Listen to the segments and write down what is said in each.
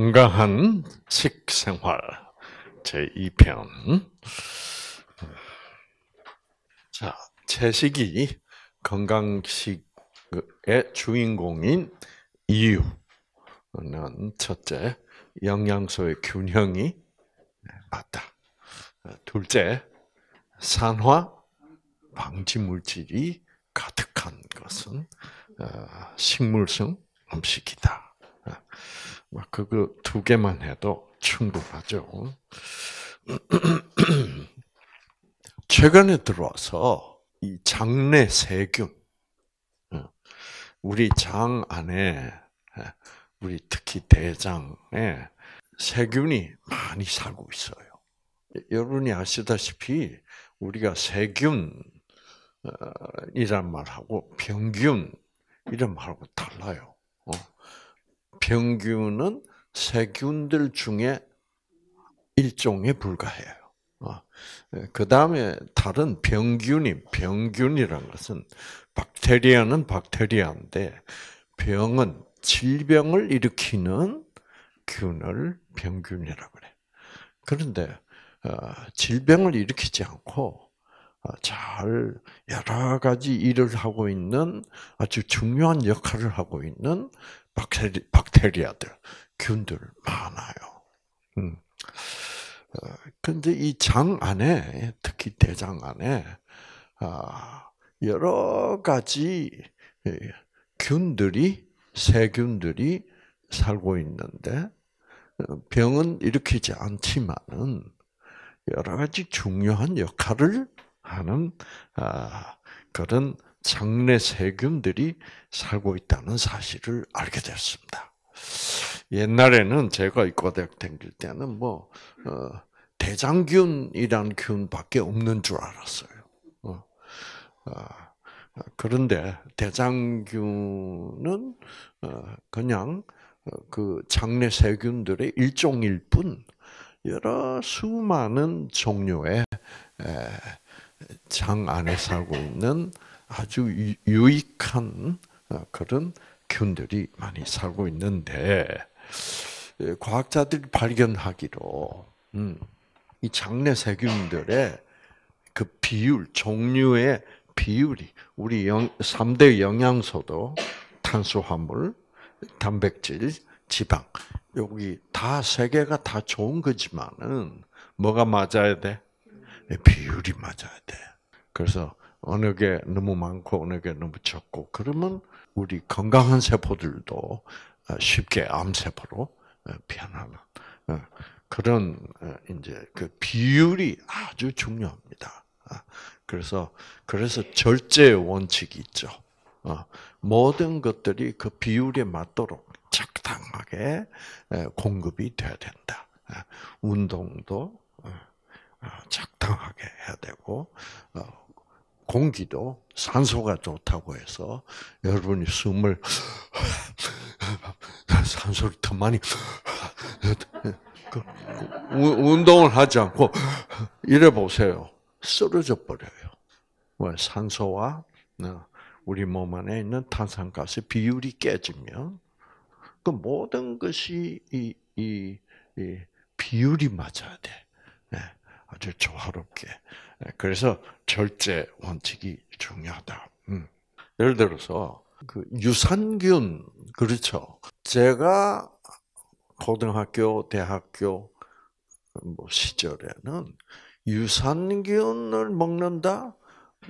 건강한 식생활 제2편 자, 채식이 건강식의 주인공인 이유는 첫째, 영양소의 균형이 맞다. 둘째, 산화 방지 물질이 가득한 것은 식물성 음식이다. 그거 두 개만 해도 충분하죠. 최근에 들어와서 이 장내 세균, 어, 우리 장 안에, 어, 우리 특히 대장에 세균이 많이 살고 있어요. 여러분이 아시다시피 우리가 세균이란 어, 말하고 병균 이런 말하고 달라요. 병균은 세균들 중에 일종에 불과해요. 어. 그 다음에 다른 병균이 병균이라 것은 박테리아는 박테리아인데 병은 질병을 일으키는 균을 병균이라고 그래. 그런데 어, 질병을 일으키지 않고 어, 잘 여러 가지 일을 하고 있는 아주 중요한 역할을 하고 있는 박테리, 박테리아들, 균들 많아요. 음. 어, 근데 이 장 안에, 특히 대장 안에, 아, 여러 가지 예, 균들이, 세균들이 살고 있는데, 어, 병은 일으키지 않지만은, 여러 가지 중요한 역할을 하는, 아, 그런 장내 세균들이 살고 있다는 사실을 알게 되었습니다 옛날에는 제가 이과대학 다닐 때는 뭐 어, 대장균이란 균밖에 없는 줄 알았어요. 어, 어, 그런데 대장균은 어, 그냥 어, 그 장내 세균들의 일종일 뿐 여러 수많은 종류의 장 안에 살고 있는 아주 유익한 어, 그런 균들이 많이 살고 있는데 예, 과학자들이 발견하기로 음, 이 장내 세균들의 그 비율, 종류의 비율이 우리 3대 영양소도 탄수화물, 단백질, 지방 여기 다세 개가 다 좋은 거지만은 뭐가 맞아야 돼? 비율이 맞아야 돼. 그래서 어느 게 너무 많고 어느 게 너무 적고 그러면 우리 건강한 세포들도 어, 쉽게 암세포로 어, 변하는 어, 그런 이제 그 비율이 아주 중요합니다. 그래서 그래서 절제 원칙이 있죠. 모든 것들이 그 비율에 맞도록 적당하게 공급이 돼야 된다. 운동도 적당하게 해야 되고 공기도 산소가 좋다고 해서 여러분이 숨을 산소를 더 많이 그 운동을 하지 않고 이래 보세요. 쓰러져 버려요. 왜 산소와 어, 우리 몸 안에 있는 탄산가스 비율이 깨지면 그 모든 것이 이, 이, 이 비율이 맞아야 돼. 예, 아주 조화롭게 네, 그래서 절제 원칙이 중요하다. 음. 예를 들어서 그 유산균 그렇죠. 제가 고등학교, 대학교 뭐 시절에는 유산균을 먹는다.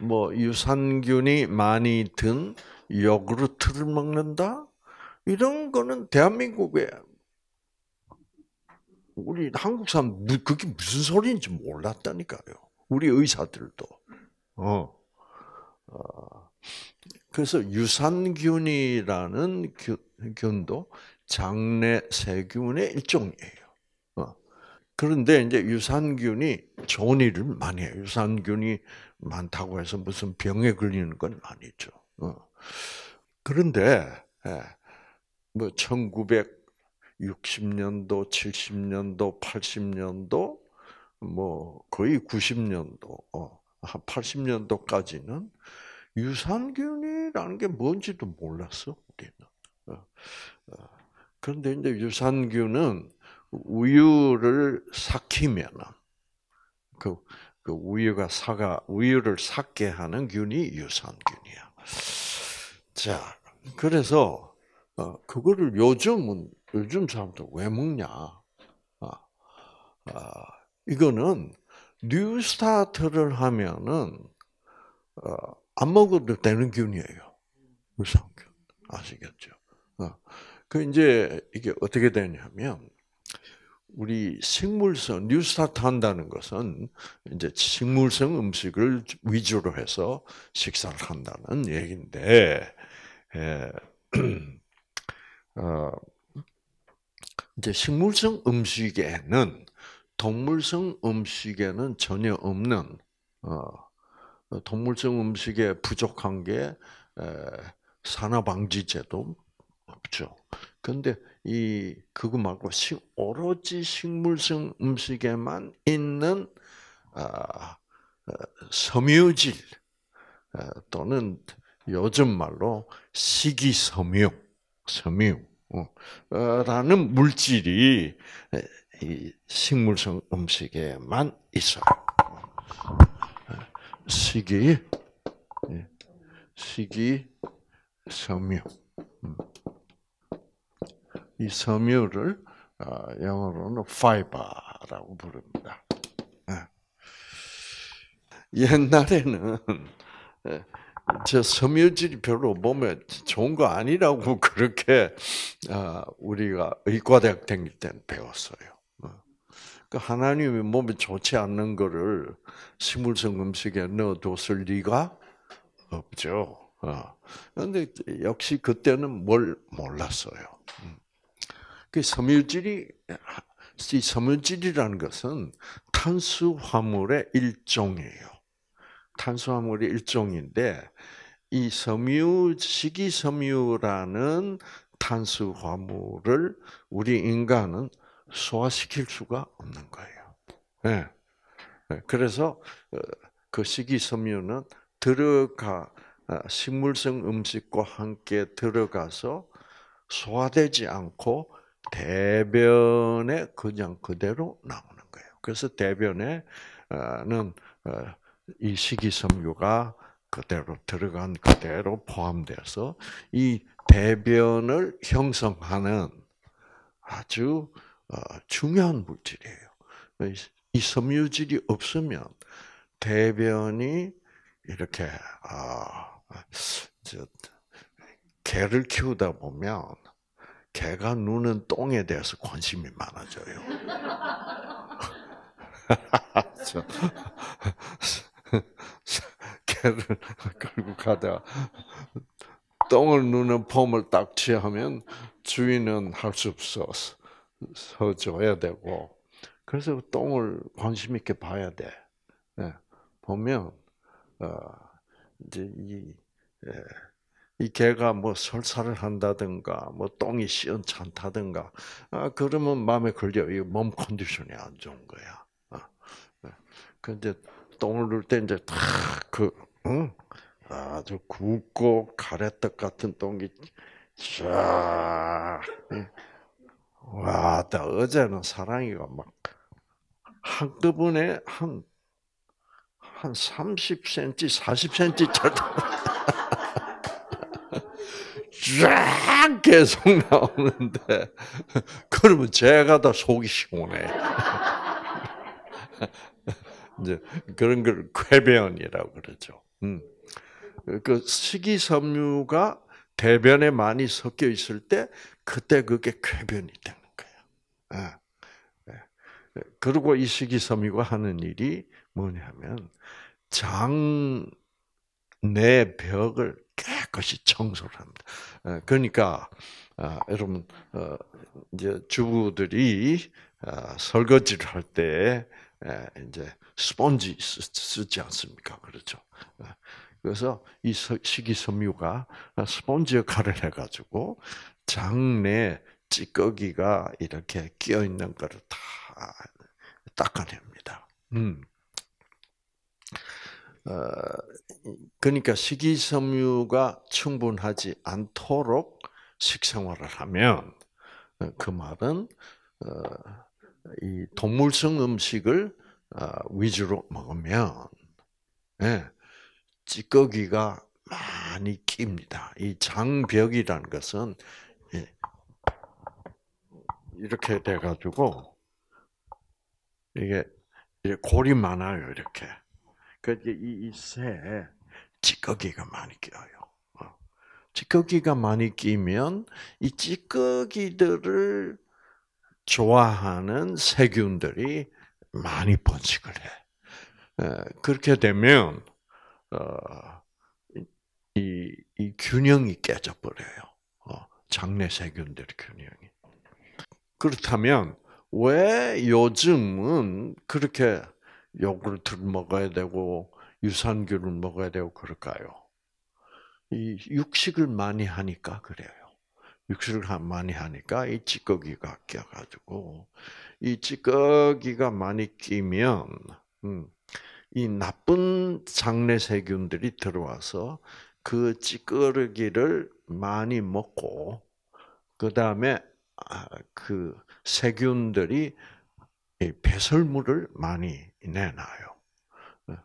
뭐 유산균이 많이 든 요구르트를 먹는다. 이런 거는 대한민국에 우리 한국 사람 그게 무슨 소리인지 몰랐다니까요. 우리 의사들도. 어. 어. 그래서 유산균이라는 균도 장내 세균의 일종이에요. 어. 그런데 이제 유산균이 좋은 일을 많이 해요. 유산균이 많다고 해서 무슨 병에 걸리는 건 아니죠. 어. 그런데 예, 뭐 1960년도, 70년도, 80년도 뭐 거의 90년도, 80년도까지는 어, 유산균이라는 게 뭔지도 몰랐어 우리는. 어, 어. 그런데 이제 유산균은 우유를 삭히면 그, 그 우유가 사가 우유를 삭게 하는 균이 유산균이야. 자, 그래서 그거를 요즘은 요즘 사람들 왜 먹냐? 아, 이거는 뉴 스타트를 하면은 어, 안 먹어도 되는 균이에요. 유산균 아시겠죠? 어. 그 이제 이게 어떻게 되냐면 우리 식물성 뉴스타트 한다는 것은 이제 식물성 음식을 위주로 해서 식사를 한다는 얘기인데 예. 어, 이제 식물성 음식에는 동물성 음식에는 전혀 없는 어, 동물성 음식에 부족한 게 산화방지제도 없죠. 근데 이 그거 말고 오로지 식물성 음식에만 있는 아, 어, 섬유질 어, 또는 요즘 말로 식이섬유 섬유라는 어, 물질이 이 식물성 음식에만 있어요. 식이 예, 식이 섬유 음. 이 섬유를 아, 영어로는 파이버라고 부릅니다. 예. 옛날에는 예, 저 섬유질이 별로 몸에 좋은 거 아니라고 그렇게 아, 우리가 의과대학 다닐 때는 배웠어요. 그 하나님이 몸에 좋지 않는 거를 식물성 음식에 넣어뒀을 리가 없죠. 어. 그런데 역시 그때는 뭘 몰랐어요. 음. 그 섬유질이 이 섬유질이라는 것은 탄수화물의 일종이에요. 탄수화물의 일종인데 이 섬유 식이섬유라는 탄수화물을 우리 인간은 소화시킬 수가 없는 거예요. 네. 그래서 어, 그 식이섬유는 들어가 어, 식물성 음식과 함께 들어가서 소화되지 않고 대변에 그냥 그대로 나오는 거예요. 그래서 대변에는 어, 이 식이섬유가 그대로 들어간 그대로 포함돼서 이 대변을 형성하는 아주 아, 중요한 물질이에요. 이 섬유질이 없으면 대변이 이렇게 아, 저, 개를 키우다 보면 개가 누는 똥에 대해서 관심이 많아져요. 개를 끌고 가다 똥을 누는 폼을 딱 취하면 주인은 할 수 없어서 서줘야 되고 그래서 똥을 관심 있게 봐야 돼. 예, 보면 어, 이제 이, 예, 이 개가 뭐 설사를 한다든가 뭐 똥이 시원찮다든가 아 그러면 마음에 걸려 이 몸 컨디션이 안 좋은 거야. 근데 어, 예. 그 똥을 넣을 때 이제 탁그 응? 아주 굵고 가래떡 같은 똥이 쫙 와, 나 어제는 사랑이가 막 한꺼번에 한, 한 30cm, 40cm 쫙 계속 나오는데, 그러면 제가 다 속이 시원해. 이제 그런 걸 쾌변이라고 그러죠. 음. 그 식이섬유가 대변에 많이 섞여 있을 때 그때 그게 쾌변이 되는 거예요. 예. 예. 그리고 이 식이섬유가 하는 일이 뭐냐면 장 내 벽을 깨끗이 청소를 합니다. 예. 그러니까 아, 여러분 어, 이제 주부들이 아, 설거지를 할 때 이제 스펀지 쓰지 않습니까? 그렇죠. 그래서 이 식이섬유가 스폰지 역할을 해가지고 장내 찌꺼기가 이렇게 끼어 있는 것을 다 닦아냅니다. 음. 어, 그러니까 식이섬유가 충분하지 않도록 식생활을 하면 어, 그 말은 어, 이 동물성 음식을 위주로 먹으면 예, 찌꺼기가 많이 낍니다. 이 장벽이라는 것은 예, 이렇게 돼가지고 이게 골이 많아요 이렇게. 그러 이새 찌꺼기가 많이 끼어요. 어. 찌꺼기가 많이 끼면 이 찌꺼기들을 좋아하는 세균들이 많이 번식을 해. 그렇게 되면 어, 이, 이 균형이 깨져버려요. 어, 장내 세균들의 균형이. 그렇다면 왜 요즘은 그렇게 요구르트를 먹어야 되고 유산균을 먹어야 되고 그럴까요? 이 육식을 많이 하니까 그래요. 육식을 많이 하니까 이 찌꺼기가 껴가지고 이 찌꺼기가 많이 끼면 음, 이 나쁜 장내 세균들이 들어와서 그 찌꺼기를 많이 먹고 그 다음에 아, 그 세균들이 배설물을 많이 내놔요. 어,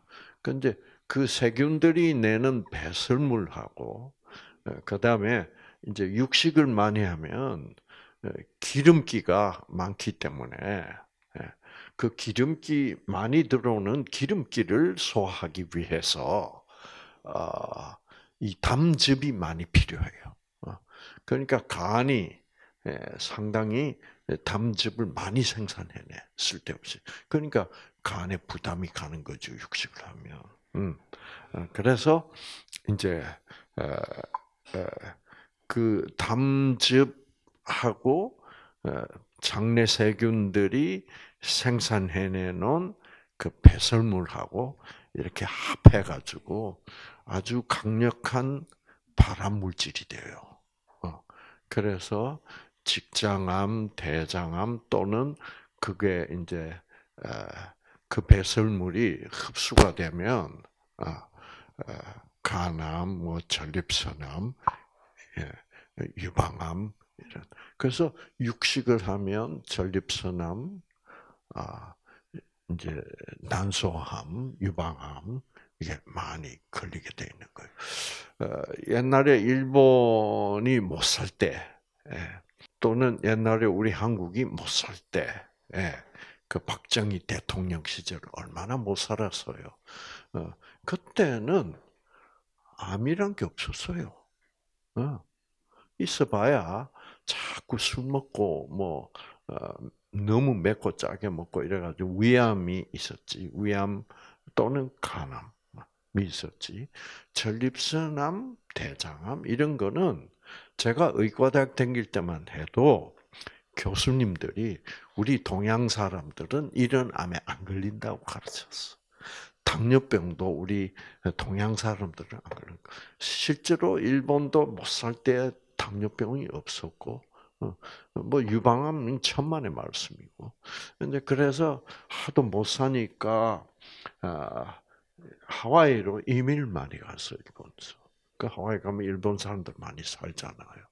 근데 그 세균들이 내는 배설물하고 어, 그 다음에 이제 육식을 많이 하면 어, 기름기가 많기 때문에 그 기름기 많이 들어오는 기름기를 소화하기 위해서 어, 이 담즙이 많이 필요해요. 어, 그러니까 간이 예, 상당히 담즙을 많이 생산해내 쓸데없이. 그러니까 간에 부담이 가는 거죠 육식을 하면. 음, 어, 그래서 이제 그 담즙하고 장내 세균들이 생산해내는 그배설물하고 이렇게 합해가지고 아주 강력한 발암 물질이 돼요. 어, 그래서 직장암, 대장암 또는 그게 이제 어, 그 배설물이 흡수가 되면 어, 간암, 뭐 전립선암, 예, 유방암 이런. 그래서 육식을 하면 전립선암, 아, 이제 난소암, 유방암 이게 많이 걸리게 돼 있는 거예요. 어, 옛날에 일본이 못 살 때, 예, 또는 옛날에 우리 한국이 못 살 때, 예, 그 박정희 대통령 시절 얼마나 못 살았어요. 어, 그때는 암이란 게 없었어요. 어, 있어봐야 자꾸 술 먹고 뭐 어, 너무 맵고 짜게 먹고 이래가지고 위암이 있었지. 위암 또는 간암. 있었지. 전립선암, 대장암 이런 거는 제가 의과대학 다닐 때만 해도 교수님들이 우리 동양 사람들은 이런 암에 안 걸린다고 가르쳤어. 당뇨병도 우리 동양 사람들은 안 걸린 거. 실제로 일본도 못살때 당뇨병이 없었고 어, 뭐 유방암은 천만의 말씀이고 이제 그래서 하도 못 사니까 아, 하와이로 이민을 많이 갔어 일본서그 하와이 가면 일본 사람들 많이 살잖아요.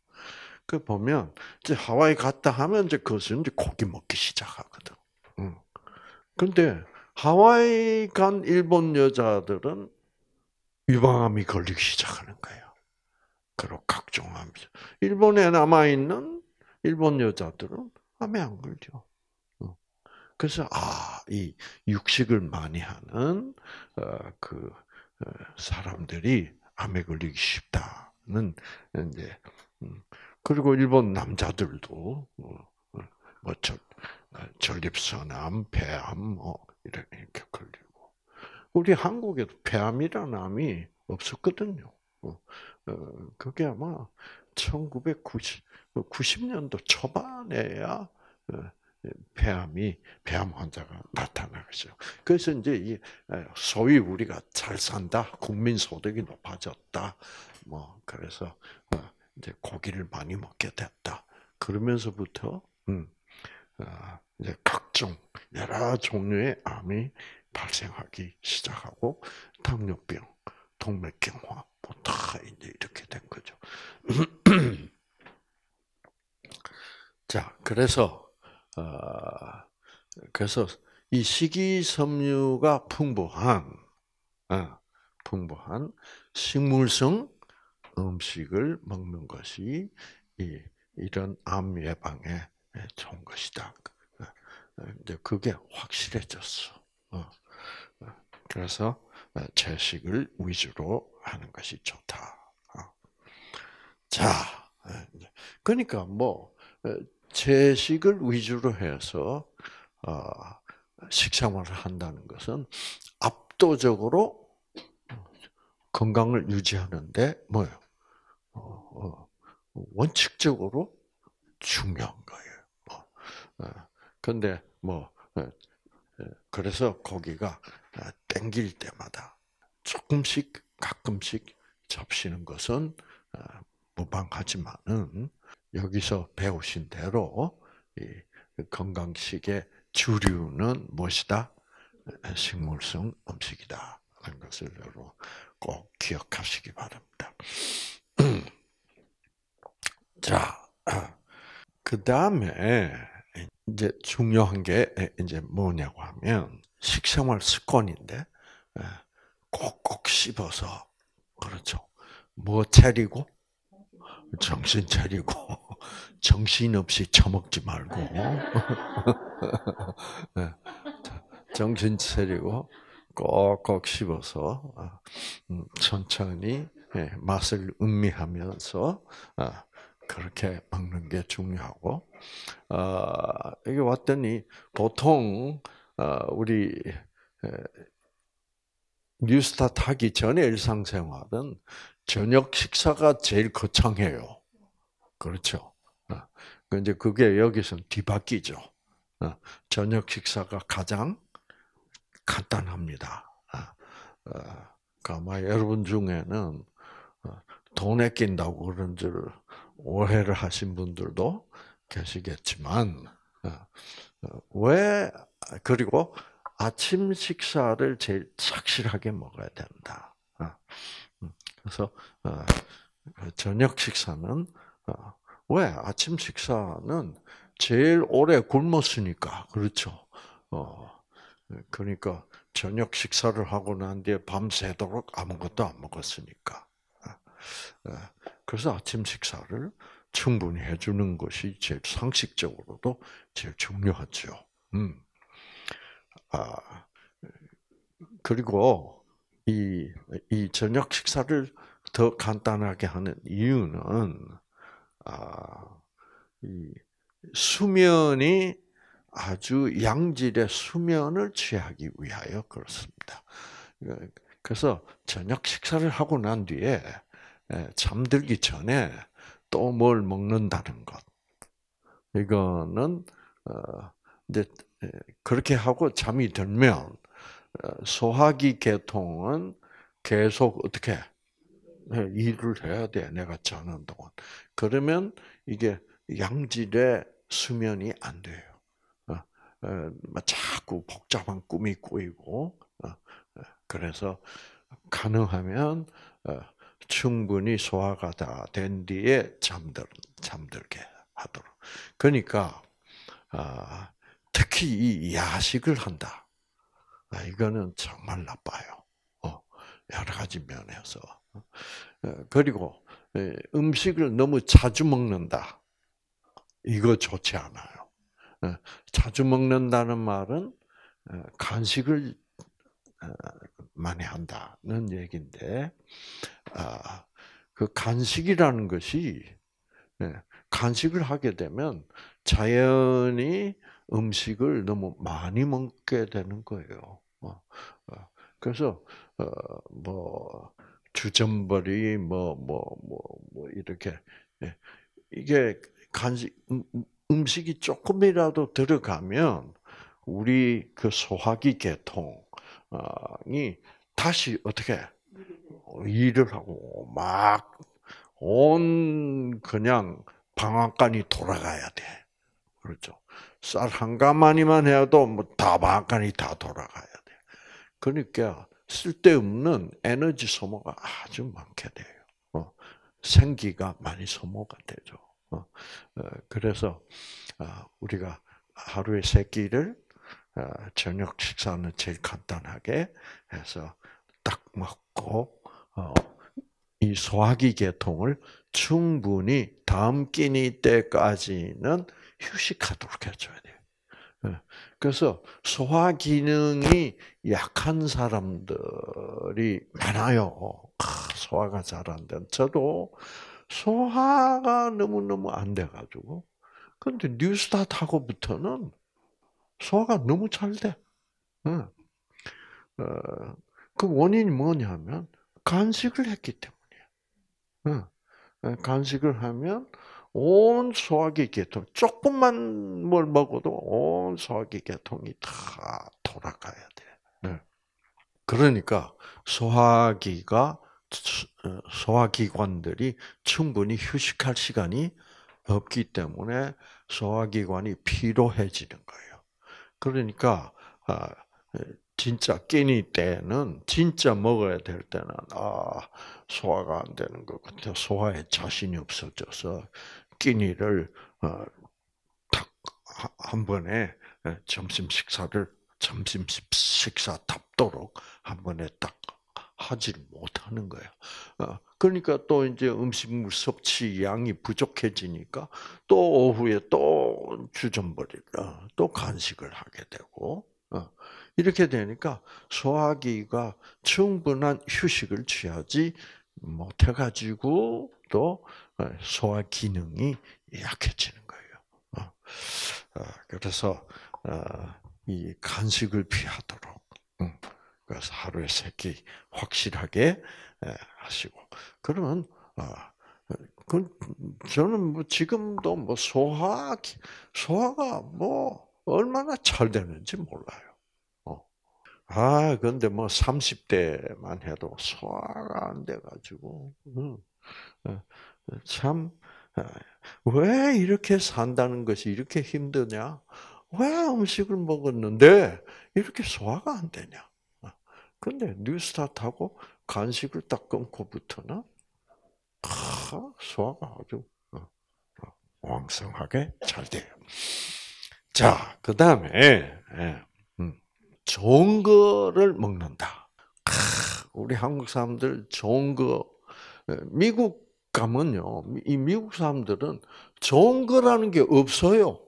그 보면 이제 하와이 갔다 하면 이제 거기서 이제 고기 먹기 시작하거든. 응. 근데 하와이 간 일본 여자들은 유방암이 걸리기 시작하는 거예요. 그리고 각종 암. 일본에 남아 있는 일본 여자들은 암에 안 걸려. 어. 그래서 아, 이 육식을 많이 하는 어, 그 어, 사람들이 암에 걸리기 쉽다는 이제 음, 그리고 일본 남자들도 뭐 절, 전립선암, 폐암 뭐 이렇게 걸리고 우리 한국에도 폐암이라는 암이 없었거든요. 어, 그게 아마 1990, 90년도 그 초반에야 어, 폐암이 폐암 환자가 나타나겠죠. 그래서 이제 이 소위 우리가 잘 산다, 국민 소득이 높아졌다, 뭐 그래서 어, 이제 고기를 많이 먹게 됐다. 그러면서부터 음, 어, 이제 각종 여러 종류의 암이 발생하기 시작하고 당뇨병, 동맥경화 뭐 다 이제 이렇게 된 거죠. 자, 그래서 어, 그래서 이 식이섬유가 풍부한 어, 풍부한 식물성 음식을 먹는 것이 이, 이런 암 예방에 좋은 것이다. 이제 그게 확실해졌어. 어, 그래서 어, 채식을 위주로 하는 것이 좋다. 어. 자, 어, 그러니까 뭐 채식을 어, 위주로 해서 식생활을 한다는 것은 압도적으로 건강을 유지하는데 뭐요? 원칙적으로 중요한 거예요. 그런데 뭐, 뭐 그래서 고기가 땡길 때마다 조금씩 가끔씩 접시는 것은 아, 무방하지만은 여기서 배우신 대로 이 건강식의 주류는 무엇이다? 식물성 음식이다. 라는 것을 여러분 꼭 기억하시기 바랍니다. 자, 그 다음에 이제 중요한 게 이제 뭐냐고 하면 식생활 습관인데 꼭꼭 씹어서 그렇죠. 뭐 차리고 정신 차리고 정신 없이 처먹지 말고 네. 정신 차리고 꼭꼭 씹어서 아, 음, 천천히 예, 맛을 음미하면서 아, 그렇게 먹는 게 중요하고 여기 아, 왔더니 보통 우리 예, 뉴스타트 하기 전에 일상생활은 저녁 식사가 제일 거창해요. 그렇죠. 어. 그러니까 이제 그게 여기서는 뒤바뀌죠. 어. 저녁 식사가 가장 간단합니다. 어. 그러니까 아마 여러분 중에는 돈에 낀다고 그런 줄 오해를 하신 분들도 계시겠지만, 왜, 그리고 아침 식사를 제일 착실하게 먹어야 된다. 어, 음, 그래서 어, 그 저녁 식사는 어, 왜 아침 식사는 제일 오래 굶었으니까 그렇죠. 그러니까 저녁 식사를 하고 난 뒤에 밤새도록 아무것도 안 먹었으니까. 그래서 아침 식사를 충분히 해주는 것이 제일 상식적으로도 제일 중요하죠. 음. 아, 그리고 이, 이 저녁 식사를 더 간단하게 하는 이유는, 아, 이 수면이 아주 양질의 수면을 취하기 위하여 그렇습니다. 그래서 저녁 식사를 하고 난 뒤에 잠들기 전에 또 뭘 먹는다는 것. 이거는 어, 이제 예, 그렇게 하고 잠이 들면 어, 소화기 계통은 계속 어떻게 예, 일을 해야 돼 내가 자는 동안 그러면 이게 양질의 수면이 안 돼요. 어, 어, 뭐 자꾸 복잡한 꿈이 꼬이고 그래서 가능하면 충분히 소화가 다 된 뒤에 잠들 잠들게 하도록. 그러니까 아, 특히 이 야식을 한다. 아, 이거는 정말 나빠요. 어, 여러 가지 면에서. 어, 그리고 예, 음식을 너무 자주 먹는다. 이거 좋지 않아요. 어, 자주 먹는다는 말은 간식을 많이 한다는 얘기인데, 아, 그 간식이라는 것이 예, 간식을 하게 되면 자연이 음식을 너무 많이 먹게 되는 거예요. 뭐, 어, 그래서 어, 뭐 주전벌이 뭐뭐뭐 뭐, 뭐, 이렇게 예, 이게 간식 음, 음, 음식이 조금이라도 들어가면 우리 그 소화기 계통이 다시 어떻게 일을 하고 막 온 그냥 방앗간이 돌아가야 돼. 그렇죠. 쌀한 가마니만 해도 뭐 다방간이 다 돌아가야 돼. 그러니까 쓸데없는 에너지 소모가 아주 많게 돼요. 어, 생기가 많이 소모가 되죠. 어, 어, 그래서 아, 우리가 하루에 세 끼를 아, 저녁 식사는 제일 간단하게 해서 딱 먹고 이 소화기 계통을 충분히 다음 끼니 때까지는 휴식하도록 해줘야 돼요. 예. 그래서 소화 기능이 약한 사람들이 많아요. 아, 소화가 잘안 된. 저도 소화가 너무너무 안 돼가지고. 근데 뉴스타트 하고부터는 소화가 너무 잘 돼. 예. 어, 그 원인이 뭐냐면 간식을 했기 때문이야. 응. 예. 간식을 하면 온 소화기 계통, 조금만 뭘 먹어도 온 소화기 계통이 다 돌아가야 돼. 네. 그러니까 소화기가 어, 소화기관들이 충분히 휴식할 시간이 없기 때문에 소화기관이 피로해지는 거예요. 그러니까 아, 어, 진짜 끼니 때는 진짜 먹어야 될 때는 아 소화가 안 되는 것 같아 소화에 자신이 없어져서 끼니를 딱한 어, 번에 점심 식사를 점심 식사 답도록 한 번에 딱 하질 못하는 거야. 어, 그러니까 또 이제 음식물 섭취 양이 부족해지니까 또 오후에 또 주전부리를 어, 또 간식을 하게 되고 이렇게 되니까 소화기가 충분한 휴식을 취하지 못해가지고 또 어, 소화 기능이 약해지는 거예요. 어, 어, 그래서 이 간식을 피하도록 음, 그래서 하루에 세끼 확실하게 하시고 그러면 그 저는 뭐 지금도 뭐 소화 소화가 뭐 얼마나 잘 되는지 몰라요. 아 근데 뭐 30대만 해도 소화가 안 돼가지고 음, 참, 왜 이렇게 산다는 것이 이렇게 힘드냐? 왜 음식을 먹었는데 이렇게 소화가 안 되냐? 어, 근데 뉴스타트하고 간식을 딱 끊고부터는 아, 소화가 아주 어, 어, 왕성하게 잘 돼요. 자, 그 다음에 음, 좋은 거를 먹는다. 우리 한국 사람들 좋은 거 미국 감은요, 이 미국 사람들은 좋은 거라는 게 없어요.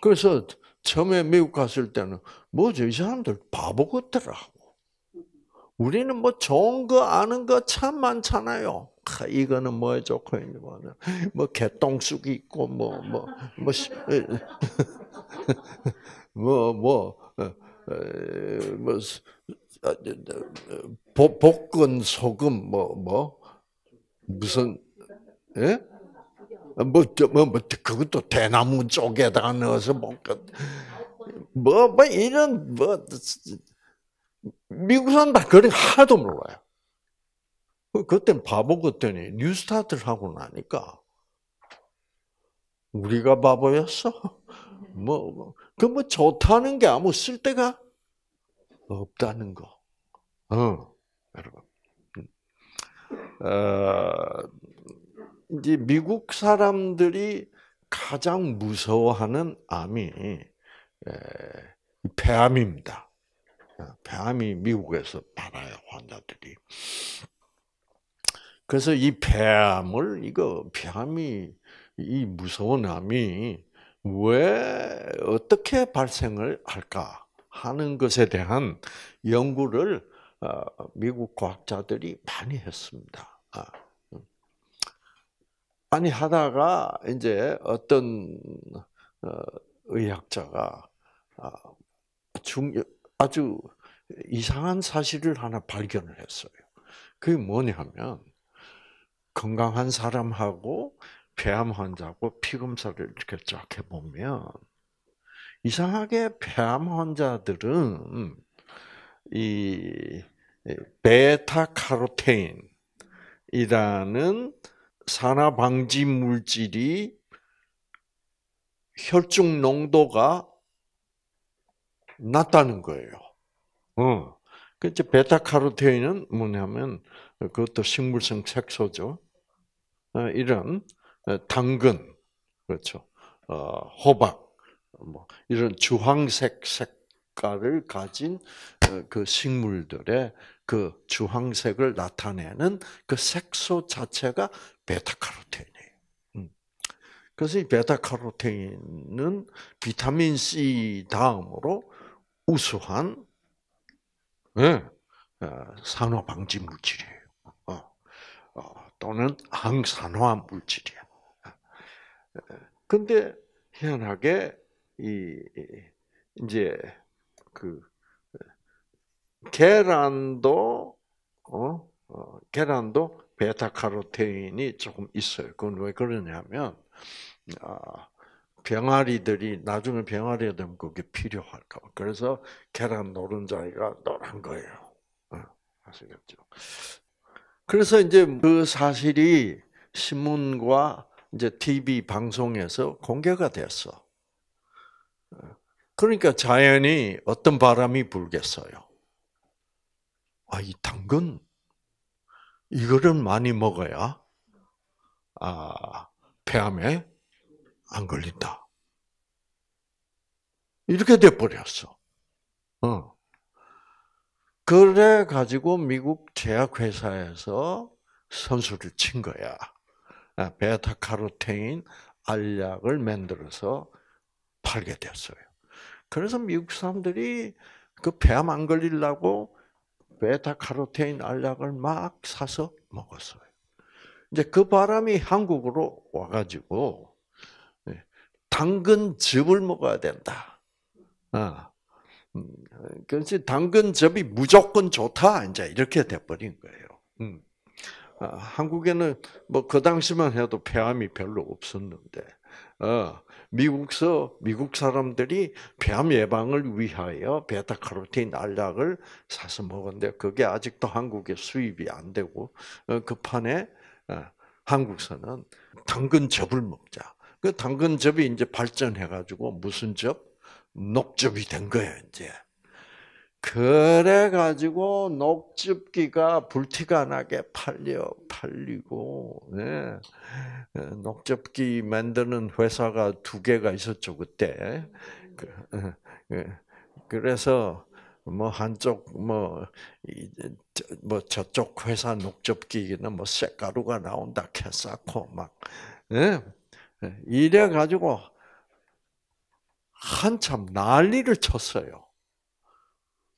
그래서 처음에 미국 갔을 때는 뭐죠? 이 사람들 바보 같더라고. 우리는 뭐 좋은 거 아는 거 참 많잖아요. 아, 이거는 뭐에 좋고 뭐는 뭐 개똥쑥 있고 뭐 뭐 뭐 뭐 뭐뭐 뭐, 뭐, 어, 뭐 아, 네, 네, 네, 복근 소금 뭐뭐 무슨 예? 아, 뭐, 뭐, 뭐, 그것도 대나무 쪽에다가 넣어서 뭐가 뭐, 뭐, 이런, 뭐, 미국 사람 다 그런 하나도 몰라요. 그, 그땐 바보 같더니 뉴 스타트를 하고 나니까, 우리가 바보였어? 뭐 뭐, 그 뭐 좋다는 게 아무 쓸데가 없다는 거. 어, 여러분. 어, 이제 미국 사람들이 가장 무서워하는 암이 예, 폐암입니다. 어, 폐암이 미국에서 많아요 환자들이. 그래서 이 폐암을 이거 폐암이 이 무서운 암이 왜 어떻게 발생을 할까 하는 것에 대한 연구를 어, 미국 과학자들이 많이 했습니다. 아니 음. 하다가 이제 어떤 어, 의학자가 아, 아주 이상한 사실을 하나 발견을 했어요. 그게 뭐냐면 건강한 사람하고 폐암 환자하고 피 검사를 이렇게 쫙 해보면 이상하게 폐암 환자들은 이 베타카로테인이라는 산화 방지 물질이 혈중 농도가 낮다는 거예요. 어. 그래서 베타카로테인은 뭐냐면 그것도 식물성 색소죠. 어, 이런 어, 당근 그렇죠. 어, 호박 뭐 이런 주황색 색 색깔을 가진 어, 그 식물들의 그 주황색을 나타내는 그 색소 자체가 베타카로틴이에요 음. 그래서 이 베타카로텐은 비타민 C 다음으로 우수한 예, 어, 산화 방지 물질이에요. 어, 또는 항산화 물질이에 근데 희한하게 이 이제 그 계란도 어, 어 계란도 베타카로테인이 조금 있어요. 그건 왜 그러냐면 아, 병아리들이 나중에 병아리가 되면 그게 필요할까 봐. 그래서 계란 노른자가 노란 거예요. 어, 아시겠죠? 그래서 이제 그 사실이 신문과 이제 TV 방송에서 공개가 됐어. 어, 그러니까 자연이 어떤 바람이 불겠어요? 아, 이 당근, 이거를 많이 먹어야, 아, 폐암에 안 걸린다. 이렇게 돼버렸어. 어. 그래 가지고 미국 제약회사에서 선수를 친 거야. 아, 베타카로테인 알약을 만들어서 팔게 됐어요. 그래서 미국 사람들이 그 폐암 안 걸리려고 베타카로테인 알약을 막 사서 먹었어요. 이제 그 바람이 한국으로 와가지고 예, 당근즙을 먹어야 된다. 아. 음, 그래서 당근즙이 무조건 좋다. 이제 이렇게 돼버린 거예요. 음. 아, 한국에는 뭐 그 당시만 해도 폐암이 별로 없었는데 어, 미국서 미국 사람들이 폐암 예방을 위하여 베타카로틴 알약을 사서 먹었는데 그게 아직도 한국에 수입이 안 되고 어, 그 판에 어, 한국서는 당근 즙을 먹자. 그 당근 즙이 이제 발전해 가지고 무슨 즙? 녹즙이 된 거예요, 이제. 그래가지고 녹즙기가 불티가나게 팔려, 팔리고, 네. 녹즙기 만드는 회사가 두 개가 있었죠, 그때. 그, 예, 그래서, 뭐, 한쪽, 뭐, 뭐, 저쪽 회사 녹즙기는 뭐, 쇳가루가 나온다, 캐싸고, 막, 네. 이래가지고, 한참 난리를 쳤어요.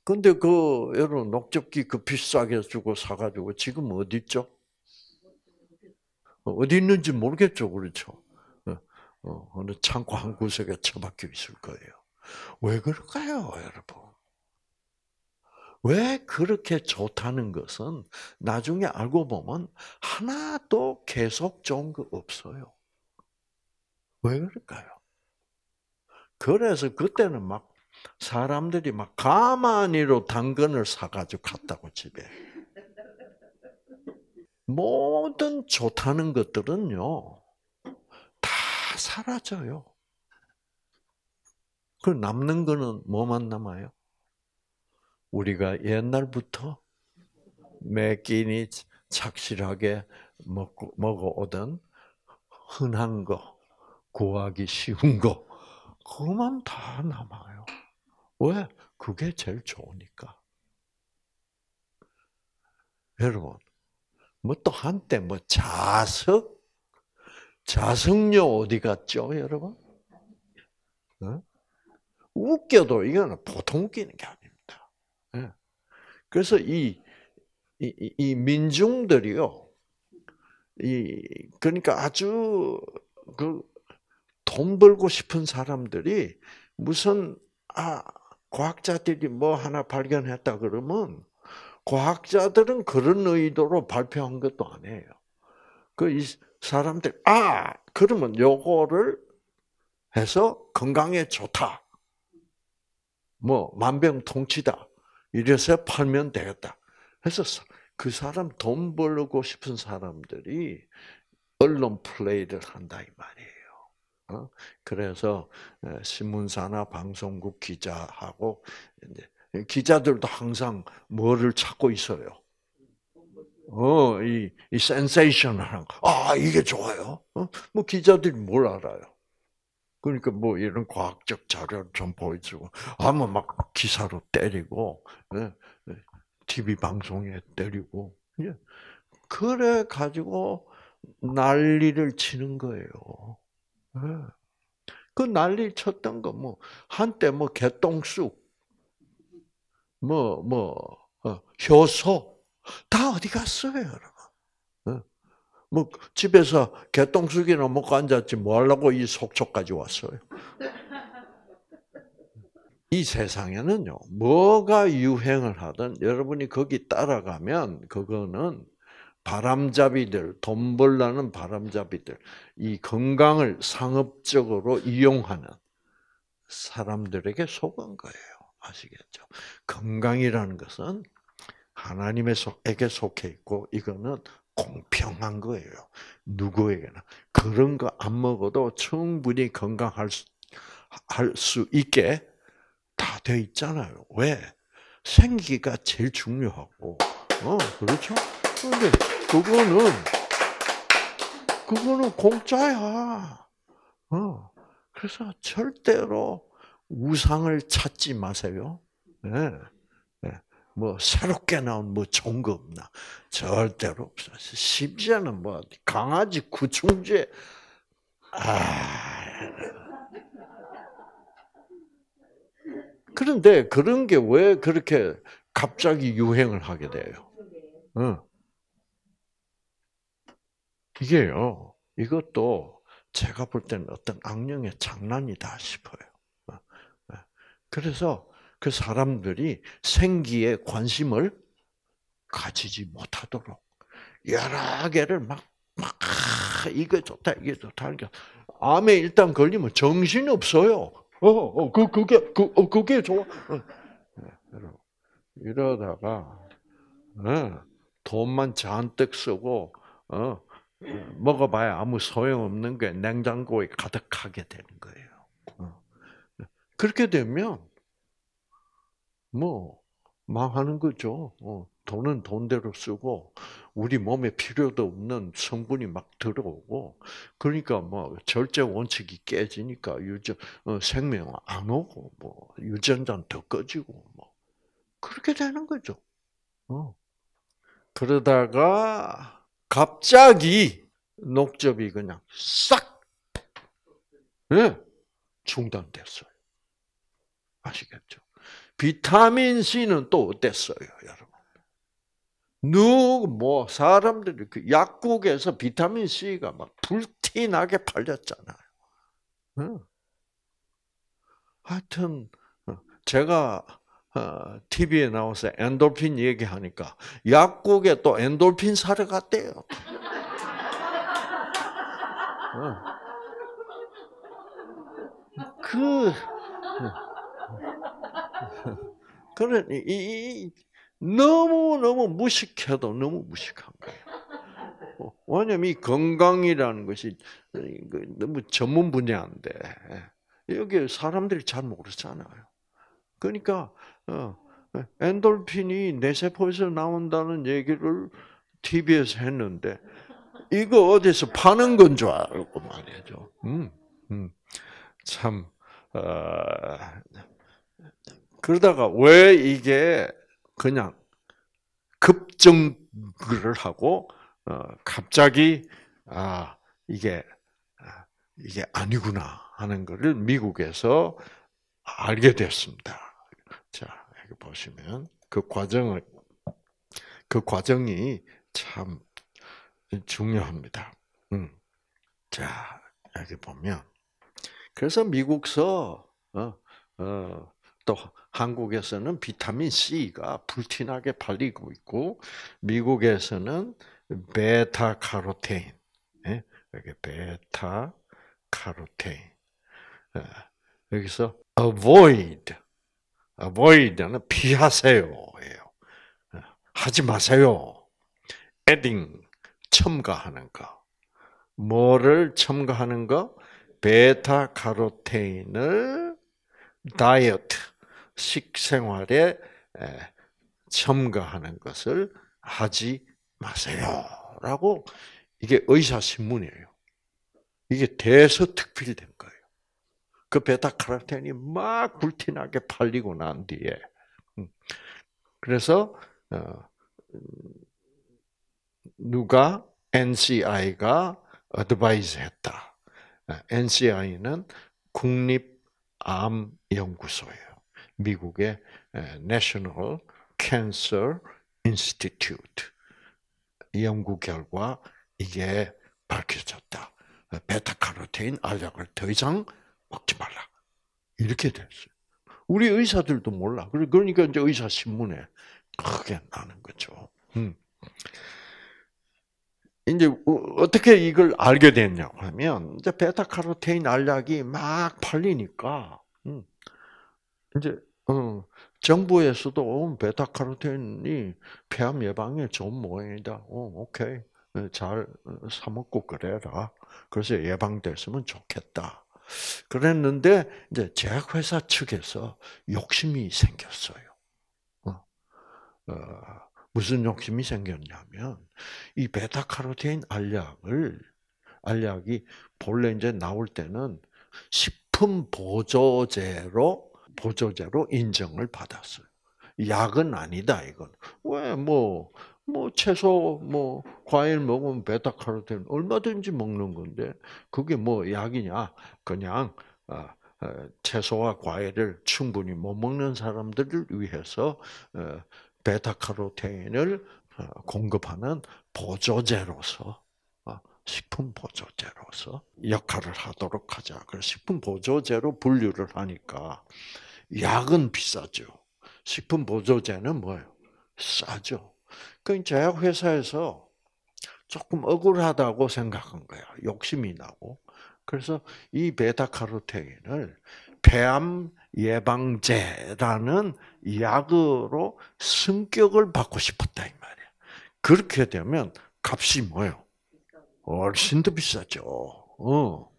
근데 그 여러분 녹즙기 그 비싸게 주고 사가지고 지금 어디 있죠? 어, 어디 있는지 모르겠죠, 그렇죠? 어, 어 느 창고 한 구석에 처박혀 있을 거예요. 왜 그럴까요, 여러분? 왜 그렇게 좋다는 것은 나중에 알고 보면 하나도 계속 좋은 거 없어요. 왜 그럴까요? 그래서 그때는 막 사람들이 막 가만히로 당근을 사가지고 갔다고 집에. 모든 좋다는 것들은요, 다 사라져요. 그 남는 거는 뭐만 남아요? 우리가 옛날부터 매끼니 착실하게 먹고, 먹어오던 흔한 거, 구하기 쉬운 거, 그것만 다 남아요. 왜? 그게 제일 좋으니까. 여러분, 뭐 또 한때 뭐 자석, 자석료 어디 갔죠, 여러분? 어? 웃겨도 이거는 보통 웃기는 게 아닙니다. 예. 그래서 이, 이, 이 민중들이요, 이, 그러니까 아주 그 돈 벌고 싶은 사람들이 무슨, 아, 과학자들이 뭐 하나 발견했다 그러면 과학자들은 그런 의도로 발표한 것도 아니에요. 그 사람들 아 그러면 요거를 해서 건강에 좋다. 뭐 만병통치다. 이래서 팔면 되겠다. 해서 그 사람 돈 벌고 싶은 사람들이 언론 플레이를 한다 이 말이에요. 그래서 신문사나 방송국 기자하고 기자들도 항상 뭐를 찾고 있어요. 어, 이, 이 센세이션한 거. 아, 이게 좋아요. 어? 뭐 기자들이 뭘 알아요. 그러니까 뭐 이런 과학적 자료좀 보여주고, 아마 막 기사로 때리고, 예, TV 예, 방송에 때리고, 예. 그래 가지고 난리를 치는 거예요. 그 난리 쳤던 거, 뭐, 한때 뭐, 개똥쑥, 뭐, 뭐, 어, 효소, 다 어디 갔어요, 여러분. 어? 뭐, 집에서 개똥쑥이나 먹고 앉았지, 뭐 하려고 이 속초까지 왔어요. 이 세상에는요, 뭐가 유행을 하든 여러분이 거기 따라가면 그거는 바람잡이들, 돈 벌라는 바람잡이들, 이 건강을 상업적으로 이용하는 사람들에게 속은 거예요. 아시겠죠? 건강이라는 것은 하나님의 속에게 속해 있고 이거는 공평한 거예요. 누구에게나 그런 거 안 먹어도 충분히 건강할 수, 수 있게 다 돼 있잖아요. 왜? 생기가 제일 중요하고, 어 그렇죠? 근데 그거는 그거는 공짜야. 어. 그래서 절대로 우상을 찾지 마세요. 예. 예. 뭐 새롭게 나온 뭐 종교 나 절대로 없어. 심지어는 뭐 강아지 구충제 아. 그런데 그런 게 왜 그렇게 갑자기 유행을 하게 돼요? 응. 이게요. 이것도 제가 볼 때는 어떤 악령의 장난이다 싶어요. 어, 어. 그래서 그 사람들이 생기에 관심을 가지지 못하도록 여러 개를 막, 막, 아, 이게 좋다, 이게 좋다. 암에 일단 걸리면 정신이 없어요. 어, 어, 그, 그게, 그, 어, 그게 좋아. 어. 어 이러다가, 어, 돈만 잔뜩 쓰고, 어, 어, 먹어봐야 아무 소용없는 게 냉장고에 가득하게 되는 거예요. 어. 그렇게 되면 뭐 망하는 거죠. 어, 돈은 돈대로 쓰고 우리 몸에 필요도 없는 성분이 막 들어오고 그러니까 뭐 절제 원칙이 깨지니까 유전 생명 안 오고 뭐유전자더 꺼지고 뭐 그렇게 되는 거죠. 어. 그러다가 갑자기 녹즙이 그냥 싹 네, 중단됐어요. 아시겠죠? 비타민 C는 또 어땠어요, 여러분? 누뭐 사람들이 그 약국에서 비타민 C가 막 불티나게 팔렸잖아요. 네. 하여튼 어, 제가 TV에 어, 나와서 엔돌핀 얘기하니까 약국에 또 엔돌핀 사러 갔대요. 어. 그 그런 어. 그 이, 너무 너무 무식해도 너무 무식한 거예요. 왜냐면 이 건강이라는 것이 그 너무 전문 분야인데 여기 사람들이 잘 모르잖아요. 그러니까 어, 엔돌핀이 내 세포에서 나온다는 얘기를 TV에서 했는데 이거 어디서 파는 건 줄 알고 말이죠. 음, 음, 참 어, 그러다가 왜 이게 그냥 급증을 하고 어, 갑자기 아 이게 아, 이게 아니구나 하는 것을 미국에서 알게 됐습니다. 자, 여기 보시면 그 과정을 그 과정이 참 중요합니다. 음. 자, 여기 보면 그래서 미국서 어, 어, 또 한국에서는 비타민 C가 불티나게 팔리고 있고 미국에서는 베타 카로테인 예? 여기 베타 카로테인 어, 여기서 avoid. avoid는 피하세요. 하지 마세요. adding, 첨가하는 거. 뭐를 첨가하는 거? 베타 카로테인을 다이어트, 식생활에 첨가하는 것을 하지 마세요. 라고 이게 의사신문이에요. 이게 대서특필된 거예요. 그 베타카로틴이 막 굴티나게 팔리고 난 뒤에 음. 그래서 어, 음, 누가 NCI가 어드바이즈했다. NCI는 어, 국립 암 연구소예요. 미국의 National Cancer Institute 연구 결과 이게 밝혀졌다. 베타카로틴 어, 알약을 더 이상 먹지 말라. 이렇게 됐어요. 우리 의사들도 몰라. 그러니까 이제 의사 신문에 크게 나는 거죠. 음. 이제 어떻게 이걸 알게 됐냐고 하면 이제 베타카로테인 알약이 막 팔리니까 음. 이제 어, 정부에서도 어, 베타카로테인이 폐암 예방에 좋은 모양이다. 어, 오케이. 어, 잘 어, 사먹고 그래라. 그래서 예방됐으면 좋겠다. 그랬는데 이제 제약회사 측에서 욕심이 생겼어요. 어, 어, 무슨 욕심이 생겼냐면 이 베타카로틴 알약을 알약이 본래 이제 나올 때는 식품 보조제로 보조제로 인정을 받았어요. 약은 아니다 이건 왜뭐 뭐 채소 뭐 과일 먹으면 베타카로틴 얼마든지 먹는 건데 그게 뭐 약이냐 그냥 어, 어, 채소와 과일을 충분히 못 먹는 사람들을 위해서 어, 베타카로틴을 공급하는 보조제로서 식품 보조제로서 역할을 하도록 하자. 그래서 식품 보조제로 분류를 하니까 약은 비싸죠. 식품 보조제는 뭐예요? 싸죠. 그 제약회사에서 조금 억울하다고 생각한 거야. 욕심이 나고. 그래서 이 베타카로테인을 폐암 예방제라는 약으로 승격을 받고 싶었다 이 말이야. 그렇게 되면 값이 뭐요? 훨씬 더 비싸죠. 어.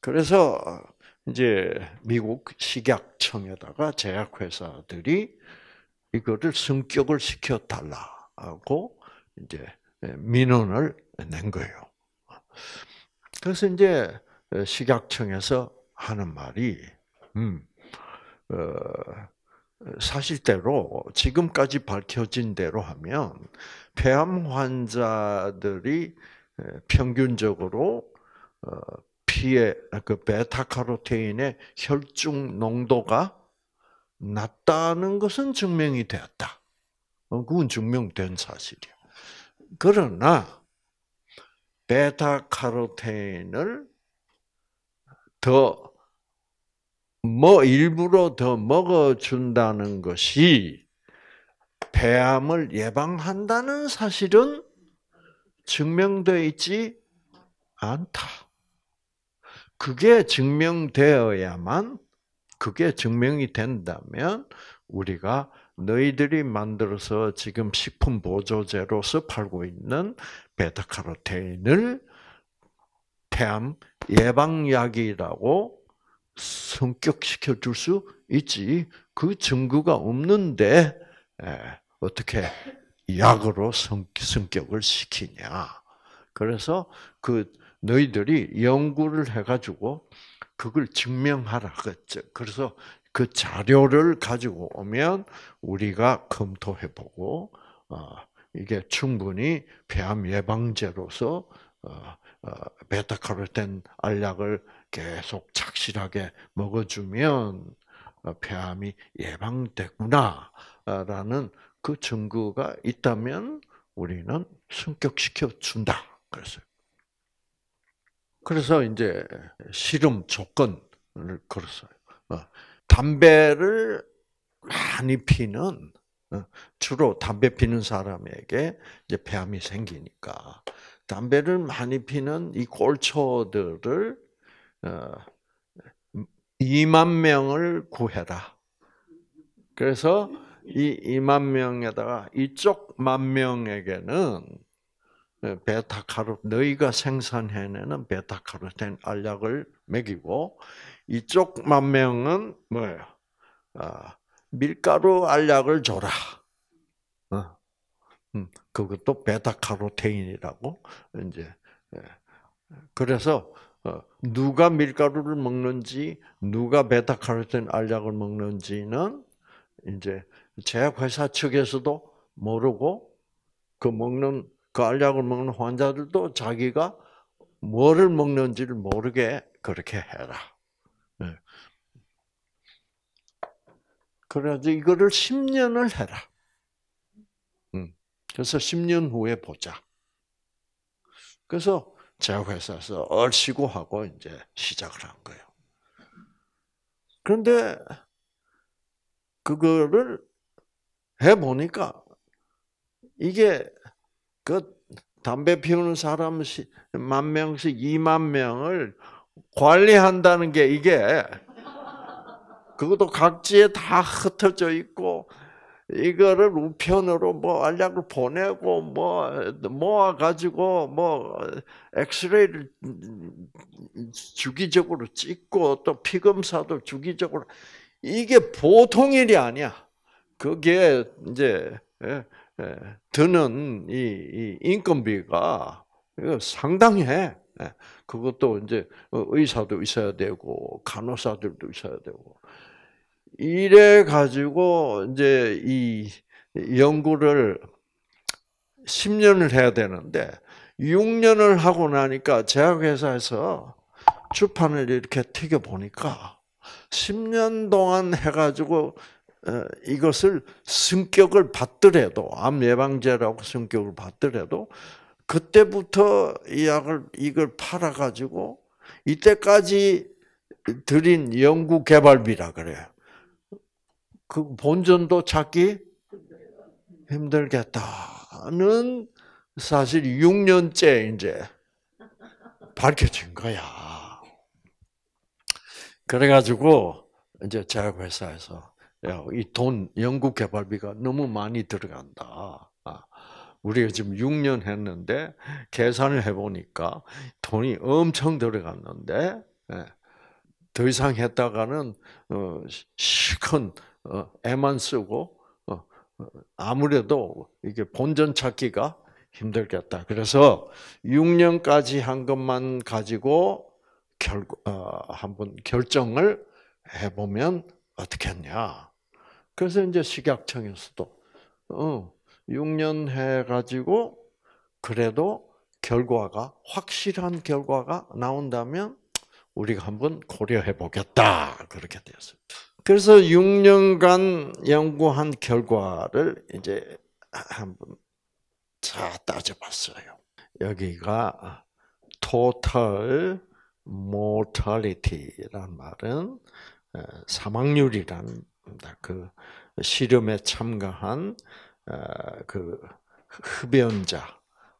그래서 이제 미국 식약청에다가 제약회사들이 이거를 성격을 시켜달라고 이제 예, 민원을 낸 거예요. 그래서 이제 어, 식약청에서 하는 말이, 음, 어, 사실대로 지금까지 밝혀진 대로 하면 폐암 환자들이 예, 평균적으로 어, 피에 그 베타카로테인의 혈중 농도가 낮다는 것은 증명이 되었다. 그건 증명된 사실이야. 그러나 베타카로텐을 더 뭐 일부러 더 먹어준다는 것이 폐암을 예방한다는 사실은 증명되어 있지 않다. 그게 증명되어야만 그게 증명이 된다면 우리가 너희들이 만들어서 지금 식품 보조제로서 팔고 있는 베타카로테인을 폐암 예방약이라고 성격시켜 줄 수 있지. 그 증거가 없는데 어떻게 약으로 성, 격을 시키냐. 그래서 그 너희들이 연구를 해가지고 그걸 증명하라 그랬죠. 그래서 그 자료를 가지고 오면 우리가 검토해보고 어, 이게 충분히 폐암 예방제로서 어 베타카로텐 어, 알약을 계속 착실하게 먹어주면 어, 폐암이 예방되구나라는 그 증거가 있다면 우리는 승격시켜 준다. 그랬어요. 그래서 이제 실험 조건을 걸었어요. 어. 담배를 많이 피는 어, 주로 담배 피는 사람에게 이제 폐암이 생기니까 담배를 많이 피는 이 꼴초들을 2만 어, 명을 구해라. 그래서 이 2만 명에다가 이쪽 만 명에게는 네, 베타카로 너희가 생산해내는 베타카로텐 알약을 먹이고 이쪽 만 명은 뭐예요? 아, 밀가루 알약을 줘라. 어, 음, 그것도 베타카로테인이라고 이제 예, 그래서 어, 누가 밀가루를 먹는지 누가 베타카로텐 알약을 먹는지는 이제 제약회사 측에서도 모르고 그 먹는 그 알약을 먹는 환자들도 자기가 뭐를 먹는지를 모르게 그렇게 해라. 예. 그래야지 이거를 10년을 해라. 음. 그래서 10년 후에 보자. 그래서 제 회사에서 얼씨구 하고 이제 시작을 한 거예요. 그런데 그거를 해보니까 이게 그 담배 피우는 사람 만 명씩 2만 명을 관리한다는 게 이게 그것도 각지에 다 흩어져 있고 이거를 우편으로 뭐 알약을 보내고 뭐 모아 가지고 뭐 엑스레이를 주기적으로 찍고 또 피검사도 주기적으로 이게 보통 일이 아니야. 그게 이제 예, 예, 드는 이 인건비가 상당해. 예, 그것도 이제 의사도 있어야 되고 간호사들도 있어야 되고 이래 가지고 이제 이 연구를 10년을 해야 되는데 6년을 하고 나니까 제약회사에서 주판을 이렇게 튀겨 보니까 10년 동안 해가지고 어, 이것을 성격을 받더라도 암 예방제라고 성격을 받더라도 그때부터 이 약을 이걸 팔아 가지고 이때까지 드린 연구 개발비라 그래요. 그 본전도 찾기 힘들겠다는 사실 6년째 이제 밝혀진 거야. 그래가지고 이제 제약회사에서 이 돈, 연구 개발비가 너무 많이 들어간다. 아, 우리가 지금 6년 했는데 계산을 해보니까 돈이 엄청 들어갔는데 예, 더 이상 했다가는 어, 실컷 어, 애만 쓰고 어, 아무래도 이게 본전 찾기가 힘들겠다. 그래서 6년까지 한 것만 가지고 결 어, 한번 결정을 해보면 어떻겠냐. 그래서 이제 식약청에서도 어, 6년 해 가지고 그래도 결과가 확실한 결과가 나온다면 우리가 한번 고려해 보겠다 그렇게 되었습니다 그래서 6년간 연구한 결과를 이제 한번 자 따져봤어요. 여기가 total mortality란 말은 어, 사망률이란 그 실험에 참가한 어, 그 흡연자,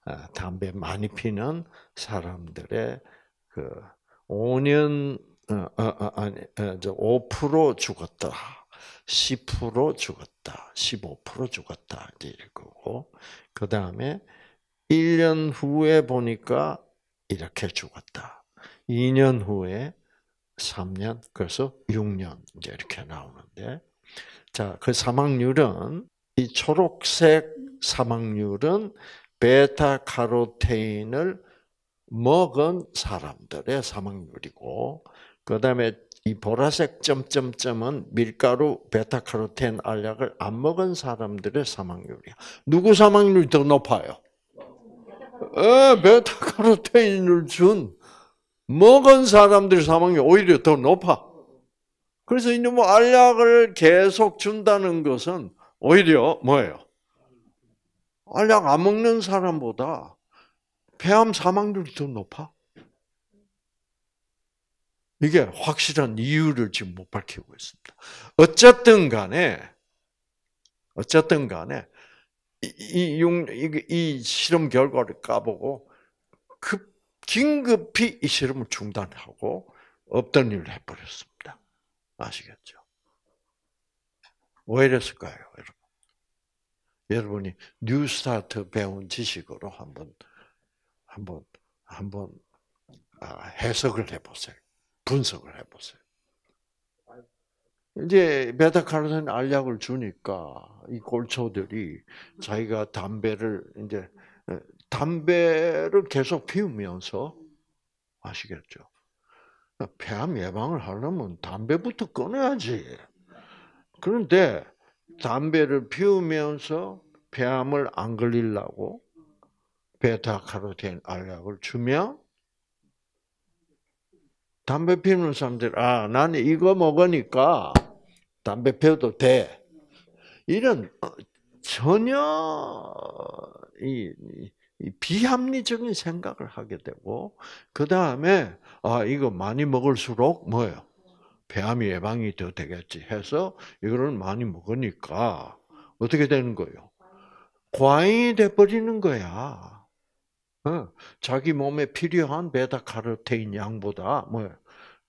어, 담배 많이 피는 사람들의 그 5년 어, 어, 어, 아니 5% 죽었다. 10% 죽었다. 15% 죽었다. 이제 이거고. 그다음에 1년 후에 보니까 이렇게 죽었다. 2년 후에 3년, 그래서 6년 이렇게 나오는데 자, 그 사망률은 이 초록색 사망률은 베타 카로테인을 먹은 사람들의 사망률이고 그다음에 이 보라색 점점점은 밀가루 베타카로텐 알약을 안 먹은 사람들의 사망률이야. 누구 사망률이 더 높아요? 에, 어, 베타카로텐을 준 먹은 사람들 사망이 오히려 더 높아. 그래서 이놈 뭐 알약을 계속 준다는 것은 오히려 뭐예요? 알약 안 먹는 사람보다 폐암 사망률이 더 높아. 이게 확실한 이유를 지금 못 밝히고 있습니다. 어쨌든 간에, 어쨌든 간에, 이, 이, 이, 이 실험 결과를 까보고, 급 긴급히 이 실험을 중단하고 없던 일을 해버렸습니다. 아시겠죠? 왜 이랬을까요, 여러분? 여러분이 뉴스타트 배운 지식으로 한번 한번 한번 아, 해석을 해보세요. 분석을 해보세요. 이제 베타카로틴 알약을 주니까 이 골초들이 자기가 담배를 이제 어, 담배를 계속 피우면서 아시겠죠? 폐암 예방을 하려면 담배부터 끊어야지. 그런데 담배를 피우면서 폐암을 안 걸리려고 베타카로틴 알약을 주면 담배 피우는 사람들 아 나는 이거 먹으니까 담배 피워도 돼 이런 어, 전혀 이, 비합리적인 생각을 하게 되고 그 다음에 아 이거 많이 먹을수록 뭐예요? 폐암이 예방이 더 되겠지 해서 이거를 많이 먹으니까 어떻게 되는 거예요? 과잉이 돼 버리는 거야. 어, 자기 몸에 필요한 베타카로테인 양보다 뭐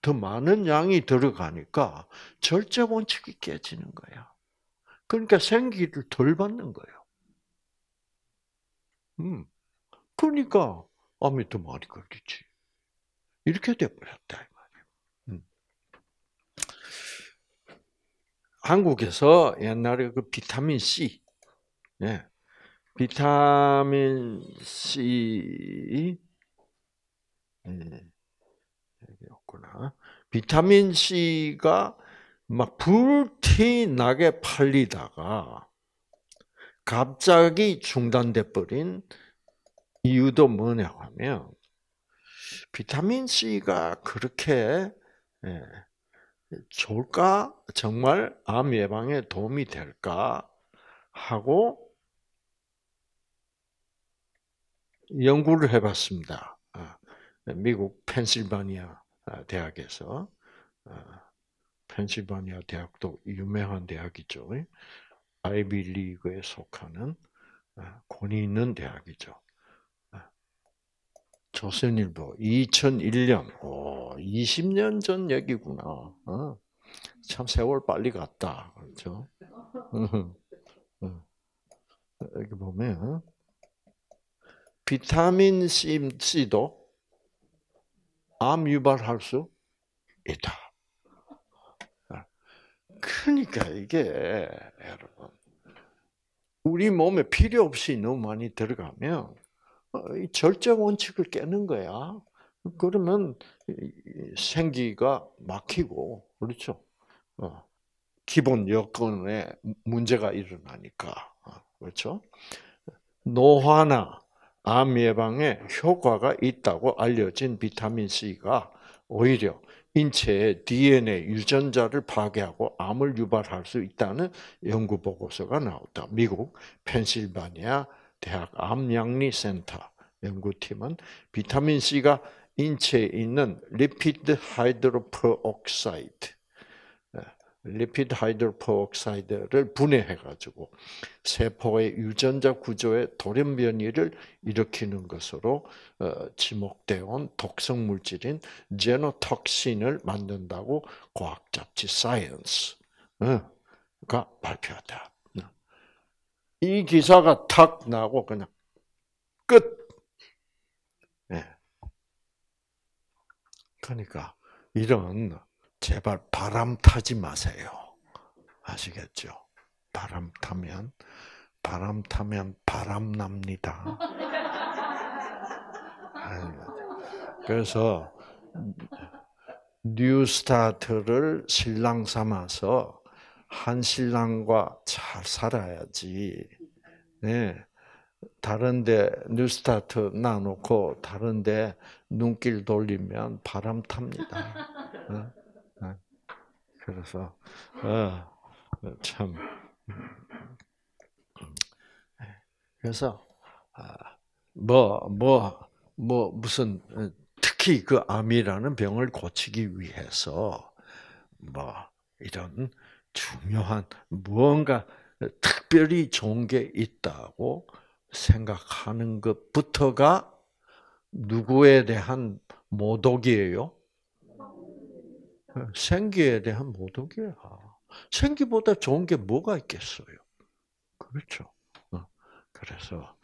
더 많은 양이 들어가니까 절제 원칙이 깨지는 거야. 그러니까 생기를 덜 받는 거예요. 음. 그러니까 암미도 많이 걸리지. 이렇게 돼버렸다. 음. 한국에서 옛날에 그 비타민 C, 네. 비타민 C, 음. 여기였구나. 비타민 C가 막 불티나게 팔리다가 갑자기 중단돼 버린 이유도 뭐냐고 하면 비타민 C가 그렇게 예, 좋을까? 정말 암 예방에 도움이 될까? 하고 연구를 해봤습니다. 아, 미국 펜실바니아 아, 대학에서 아, 펜실바니아 대학도 유명한 대학이죠. 아이비리그에 속하는 권위 있는 대학이죠. 조선일보 2001년, 오, 20년 전 얘기구나. 어? 참 세월 빨리 갔다. 그렇죠? 여기 보면 어? 비타민 C도 암 유발할 수 있다. 아, 그러니까 이게 여러분 우리 몸에 필요 없이 너무 많이 들어가면 어, 절정 원칙을 깨는 거야. 그러면 생기가 막히고 그렇죠. 어, 기본 여건에 문제가 일어나니까 어, 그렇죠. 노화나 암 예방에 효과가 있다고 알려진 비타민 C가 오히려 인체의 DNA 유전자를 파괴하고 암을 유발할 수 있다는 연구 보고서가 나왔다. 미국 펜실바니아 대학 암양리센터 연구팀은 비타민 C가 인체에 있는 리피드 하이드로프옥사이드 리피드 하이드로프옥사이드를 분해해 가지고 세포의 유전자 구조에 돌연 변이를 일으키는 것으로 어, 지목되어 온 독성 물질인 제노톡신을 만든다고 과학 잡지 사이언스가 발표했다 이 기사가 탁 나고 그냥 끝. 네. 그러니까 이런 제발 바람 타지 마세요. 아시겠죠? 바람 타면 바람 타면 바람 납니다. 그래서 뉴스타트를 신랑 삼아서 한 신랑과 잘 살아야지. 네. 다른데 뉴스타트 놔놓고 다른데 눈길 돌리면 바람 탑니다. 어? 어. 그래서 어, 참 그래서 뭐뭐뭐 아, 뭐, 뭐 무슨 어, 특히 그 암이라는 병을 고치기 위해서 뭐 이런 중요한 무언가 특별히 좋은 게 있다고 생각하는 것부터가 누구에 대한 모독이에요? 생기에 대한 모독이야. 생기보다 좋은 게 뭐가 있겠어요? 그렇죠. 어, 그래서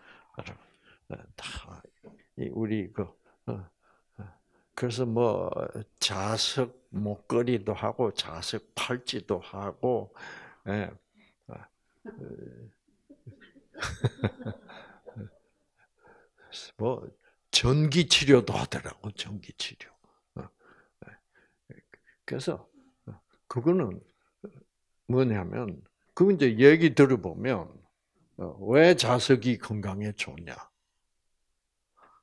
어, 다 우리 그 어, 그래서 뭐 자석 목걸이도 하고 자석 팔찌도 하고 예. 뭐 전기 치료도 하더라고 전기 치료. 어, 예. 그래서 그거는 뭐냐면 그 이제 얘기 들어보면 어, 왜 자석이 건강에 좋냐?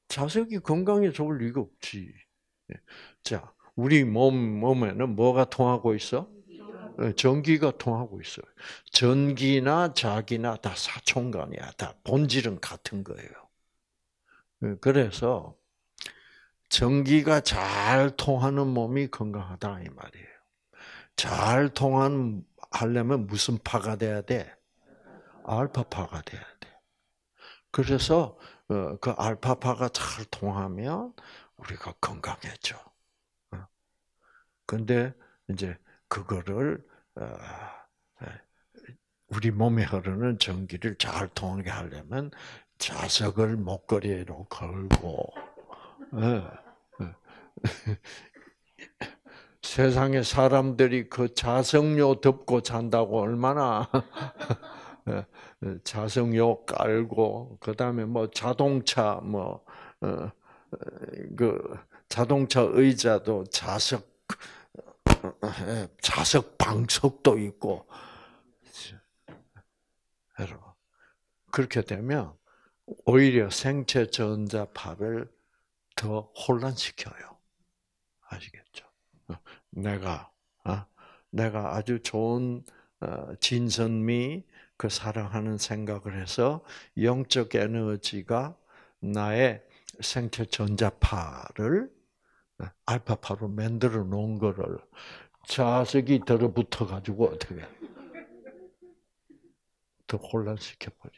자석이 건강에 좋을 리가 없지. 예. 자, 우리 몸 몸에는 뭐가 통하고 있어? 예, 전기가 통하고 있어요. 전기나 자기나 다 사촌간이야. 다 본질은 같은 거예요. 예, 그래서 전기가 잘 통하는 몸이 건강하다 이 말이에요. 잘 통한 하려면 무슨 파가 돼야 돼? 알파파가 돼야 돼. 그래서 어, 그 알파파가 잘 통하면 우리가 건강해져. 어. 근데 이제 그거를 어, 우리 몸에 흐르는 전기를 잘 통하게 하려면 자석을 목걸이로 걸고 어, 세상에 사람들이 그 자석료 덮고 잔다고 얼마나 자석료 깔고 그다음에 뭐 자동차 뭐그 자동차 의자도 자석 자석 방석도 있고 그렇게 되면 오히려 생체 전자파를 더 혼란시켜요. 아시겠죠? 어, 내가 어, 내가 아주 좋은 어, 진선미 그 사랑하는 생각을 해서 영적 에너지가 나의 생체 전자파를 어, 알파파로 만들어 놓은 거를 자석이 들어붙어 가지고 어떻게 더 혼란시켜 버려.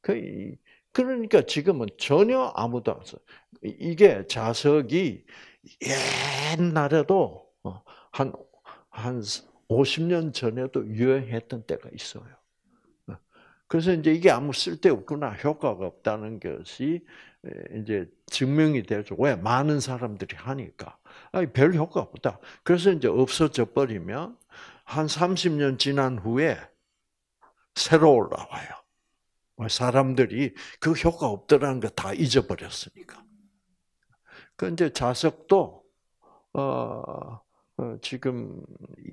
그 그러니까 지금은 전혀 아무도 안 써. 이게 자석이 옛날에도 한한 어, 50년 전에도 유행했던 때가 있어요. 어, 그래서 이제 이게 아무 쓸데 없구나, 효과가 없다는 것이 이제 증명이 되죠. 왜? 많은 사람들이 하니까. 아니, 별 효과 없다. 그래서 이제 없어져 버리면 한 30년 지난 후에 새로 올라와요. 사람들이 그 효과 없더라는 거 다 잊어버렸으니까. 그 이제 자석도 어, 어, 지금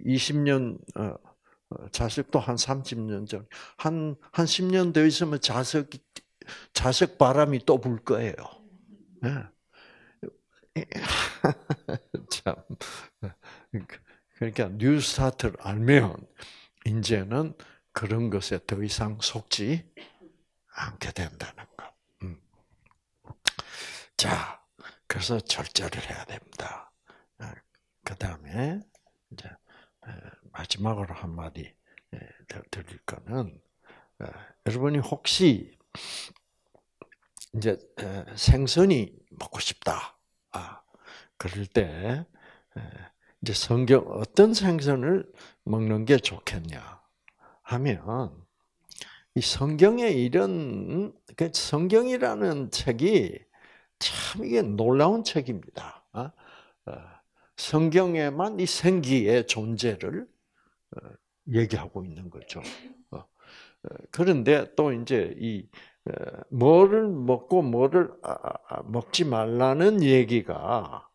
20년 자석도 어, 어, 한 30년 전, 한, 한 10년 더 있으면 자석이 자색 바람이 또 불 거예요. 예. 참 그러니까 뉴스타트를 알면 이제는 그런 것에 더 이상 속지 않게 된다는 거. 음. 자, 그래서 절제를 해야 됩니다. 아, 그 다음에 이제 마지막으로 한 마디 드릴 거는 여러분이 혹시 이제 생선이 먹고 싶다. 아, 그럴 때 이제 성경 어떤 생선을 먹는 게 좋겠냐 하면 이 성경에 이런 그 성경이라는 책이 참 이게 놀라운 책입니다. 아, 어, 성경에만 이 생기의 존재를 어, 얘기하고 있는 거죠. 어, 그런데 또 이제 이 어, 뭐를 먹고 뭐를 아, 아, 아, 먹지 말라는 얘기가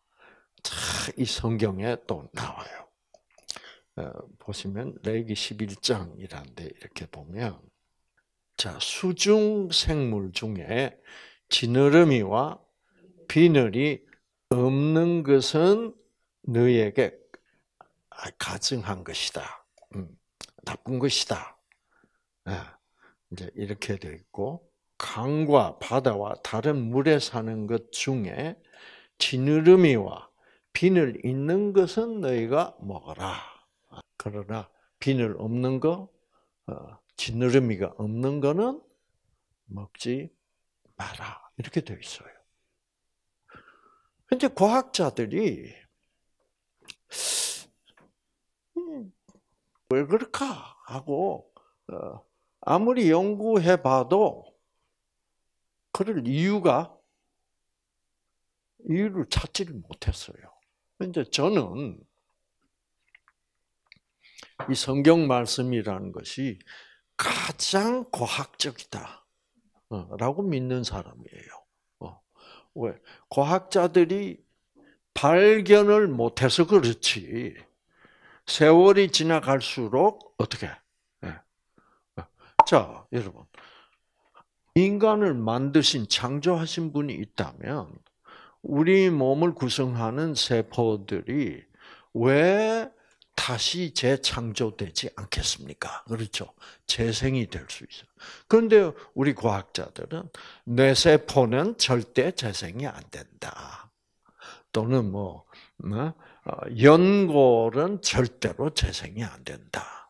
이 성경에 또 나와요. 어, 보시면 레기 11장이란데 이렇게 보면 자 수중 생물 중에 지느러미와 비늘이 없는 것은 너에게 가증한 것이다. 음, 나쁜 것이다. 예, 이제 이렇게 되어 있고 강과 바다와 다른 물에 사는 것 중에 지느러미와 비늘 있는 것은 너희가 먹어라. 아, 그러나 비늘 없는 거, 어, 지느러미가 없는 거는 먹지 마라. 이렇게 되어 있어요. 이제 과학자들이 음, 왜 그럴까 하고 어, 아무리 연구해 봐도 그럴 이유가 이유를 찾지를 못했어요. 이제 저는 이 성경 말씀이라는 것이 가장 과학적이다. 어, 라고 믿는 사람이에요. 어, 왜? 과학자들이 발견을 못해서 그렇지. 세월이 지나갈수록 어떻게 자, 여러분. 인간을 만드신, 창조하신 분이 있다면, 우리 몸을 구성하는 세포들이 왜 다시 재창조되지 않겠습니까? 그렇죠. 재생이 될 수 있어. 그런데 우리 과학자들은 뇌세포는 절대 재생이 안 된다. 또는 뭐, 어, 연골은 절대로 재생이 안 된다.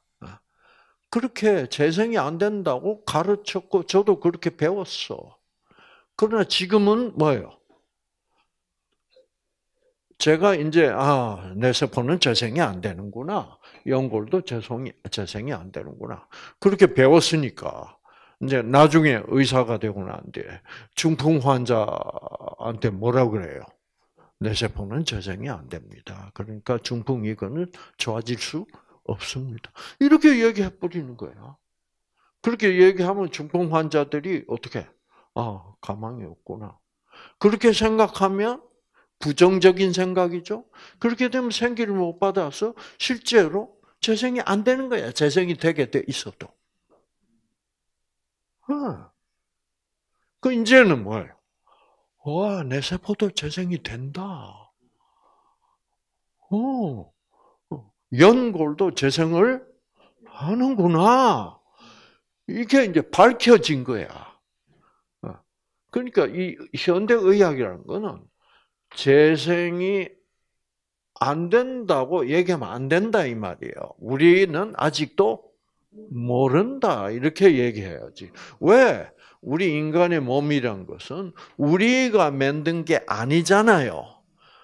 그렇게 재생이 안 된다고 가르쳤고 저도 그렇게 배웠어. 그러나 지금은 뭐예요? 제가 이제 아, 내 세포는 재생이 안 되는구나. 연골도 재생이 재생이 안 되는구나. 그렇게 배웠으니까 이제 나중에 의사가 되고 난뒤 중풍 환자한테 뭐라 그래요? 내 세포는 재생이 안 됩니다. 그러니까 중풍 이거는 좋아질 수 없습니다. 이렇게 얘기해 버리는 거예요. 그렇게 얘기하면 중풍 환자들이 어떻게 아 가망이 없구나. 그렇게 생각하면 부정적인 생각이죠. 그렇게 되면 생기를 못 받아서 실제로 재생이 안 되는 거야. 재생이 되게 돼 있어도. 아. 그 이제는 뭐예요? 와, 내 세포도 재생이 된다. 오, 어. 연골도 재생을 하는구나. 이게 이제 밝혀진 거야. 어. 그러니까 이 현대의학이라는 거는 재생이 안 된다고 얘기하면 안 된다 이 말이에요. 우리는 아직도 모른다 이렇게 얘기해야지. 왜? 우리 인간의 몸이란 것은 우리가 만든 게 아니잖아요.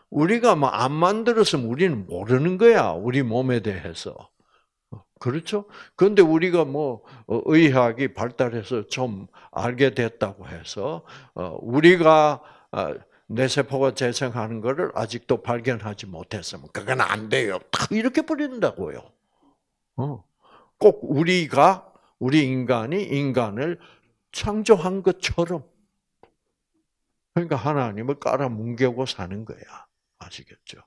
우리가 뭐 안 만들었으면 우리는 모르는 거야. 우리 몸에 대해서. 어, 그렇죠? 그런데 우리가 뭐 어, 의학이 발달해서 좀 알게 됐다고 해서 어, 우리가 뇌 세포가 재생하는 것을 아직도 발견하지 못했으면 그건 안 돼요. 탁 이렇게 버린다고요. 꼭 우리가 우리 인간이 인간을 창조한 것처럼 그러니까 하나님을 깔아뭉개고 사는 거야. 아시겠죠?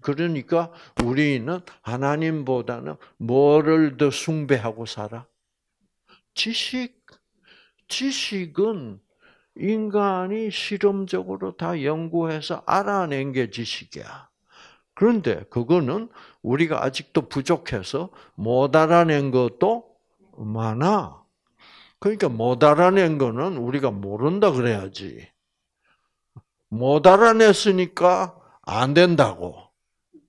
그러니까 우리는 하나님보다는 뭐를 더 숭배하고 살아? 지식. 지식은 인간이 실험적으로 다 연구해서 알아낸 게 지식이야. 그런데 그거는 우리가 아직도 부족해서 못 알아낸 것도 많아. 그러니까 못 알아낸 거는 우리가 모른다 그래야지. 못 알아냈으니까 안 된다고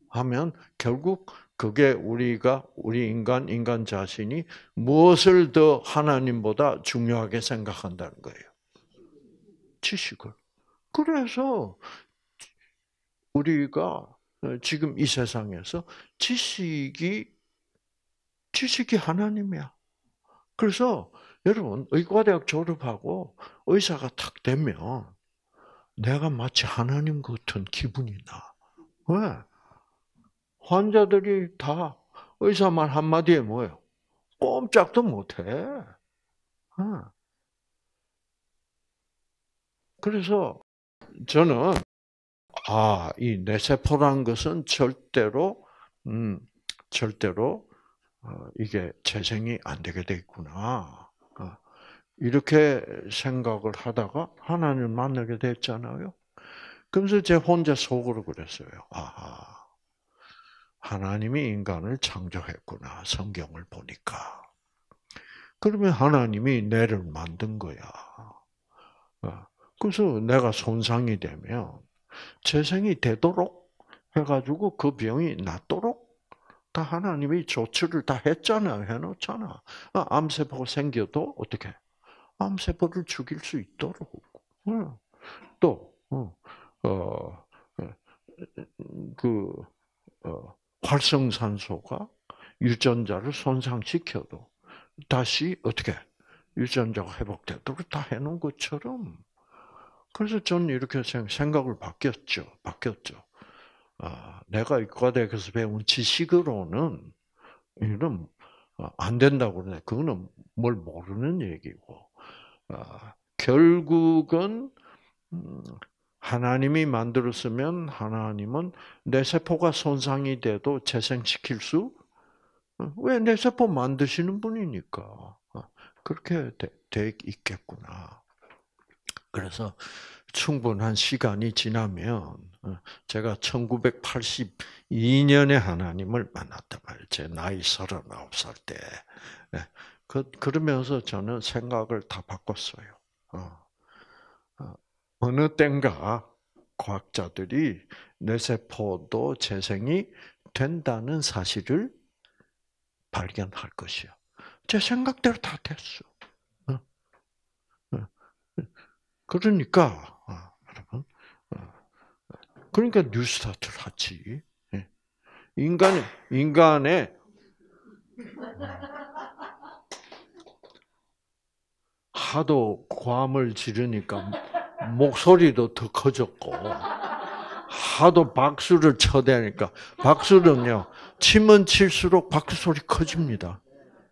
하면 결국 그게 우리가 우리 인간 인간 자신이 무엇을 더 하나님보다 중요하게 생각한다는 거예요. 지식을. 그래서 우리가 지금 이 세상에서 지식이 지식이 하나님이야. 그래서 여러분 의과대학 졸업하고 의사가 탁 되면 내가 마치 하나님 같은 기분이 나. 왜? 환자들이 다의사말 한마디에 뭐예요? 꼼짝도 못해. 어. 그래서 저는 아, 이 뇌세포란 것은 절대로 음, 절대로 어, 이게 재생이 안 되게 돼 있구나. 이렇게 생각을 하다가 하나님을 만나게 됐잖아요. 그래서 제 혼자 속으로 그랬어요. 아하, 하나님이 인간을 창조했구나. 성경을 보니까. 그러면 하나님이 내를 만든 거야. 어, 그래서 내가 손상이 되면 재생이 되도록 해가지고 그 병이 낫도록 다 하나님이 조치를 다 했잖아, 해놓잖아. 아, 암세포가 생겨도 어떻게 암세포를 죽일 수 있도록. 또, 어, 예. 그, 어, 활성산소가 유전자를 손상시켜도 다시 어떻게 유전자가 회복되도록 다 해놓은 것처럼. 그래서 저는 이렇게 생각을 바뀌었죠. 바뀌었죠. 아, 내가 과대학에서 배운 지식으로는 이런 어, 안 된다고 그러네. 그거는 뭘 모르는 얘기고 아, 결국은 음, 하나님이 만들었으면 하나님은 내 세포가 손상이 돼도 재생시킬 수? 어, 왜내 세포 만드시는 분이니까. 어, 그렇게 돼, 돼 있겠구나. 그래서 충분한 시간이 지나면 어, 제가 1982년에 하나님을 만났단 말이에요. 제 나이 39살 때. 예, 그, 그러면서 저는 생각을 다 바꿨어요. 어. 어 느 땐가 과학자들이 뇌세포도 재생이 된다는 사실을 발견할 것이요. 제 생각대로 다 됐어. 어. 어. 그러니까 여러분, 그러니까 뉴스타트를 하지. 예. 인간의 인간의 하도 고함을 지르니까 목소리도 더 커졌고 하도 박수를 쳐대니까 박수는요 치면 칠수록 박수 소리 커집니다.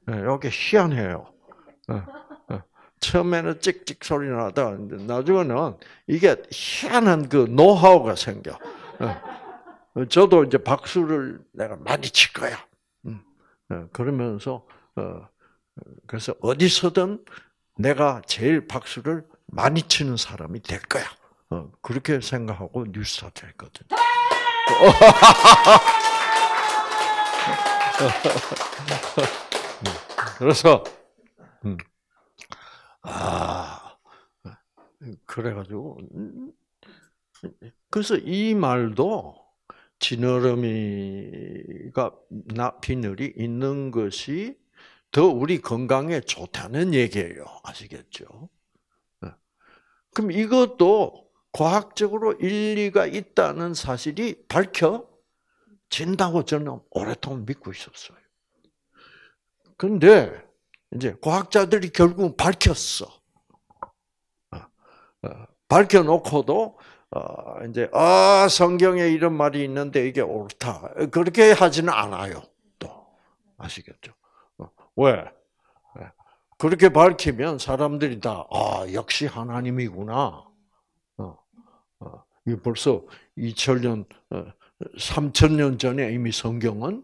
이게 네, 희한해요. 네, 네. 처음에는 찍찍 소리 나다 나중에는 이게 희한한 그 노하우가 생겨. 저도 이제 박수를 내가 많이 칠 거야. 음, 그러면서 어, 그래서 어디서든 내가 제일 박수를 많이 치는 사람이 될 거야. 어, 그렇게 생각하고 뉴스타트 했거든. 그래서 음. 아 그래가지고 그래서 이 말도 지느러미가 나 비늘이 있는 것이 더 우리 건강에 좋다는 얘기예요. 아시겠죠? 네. 그럼 이것도 과학적으로 일리가 있다는 사실이 밝혀진다고 저는 오랫동안 믿고 있었어요. 근데 이제 과학자들이 결국 밝혔어. 어, 어, 밝혀놓고도 어, 이제 아 성경에 이런 말이 있는데 이게 옳다 그렇게 하지는 않아요. 또 아시겠죠? 왜? 예. 그렇게 밝히면 사람들이 다, 아, 역시 하나님이구나. 어, 어. 벌써 2000년, 3000년 어, 전에 이미 성경은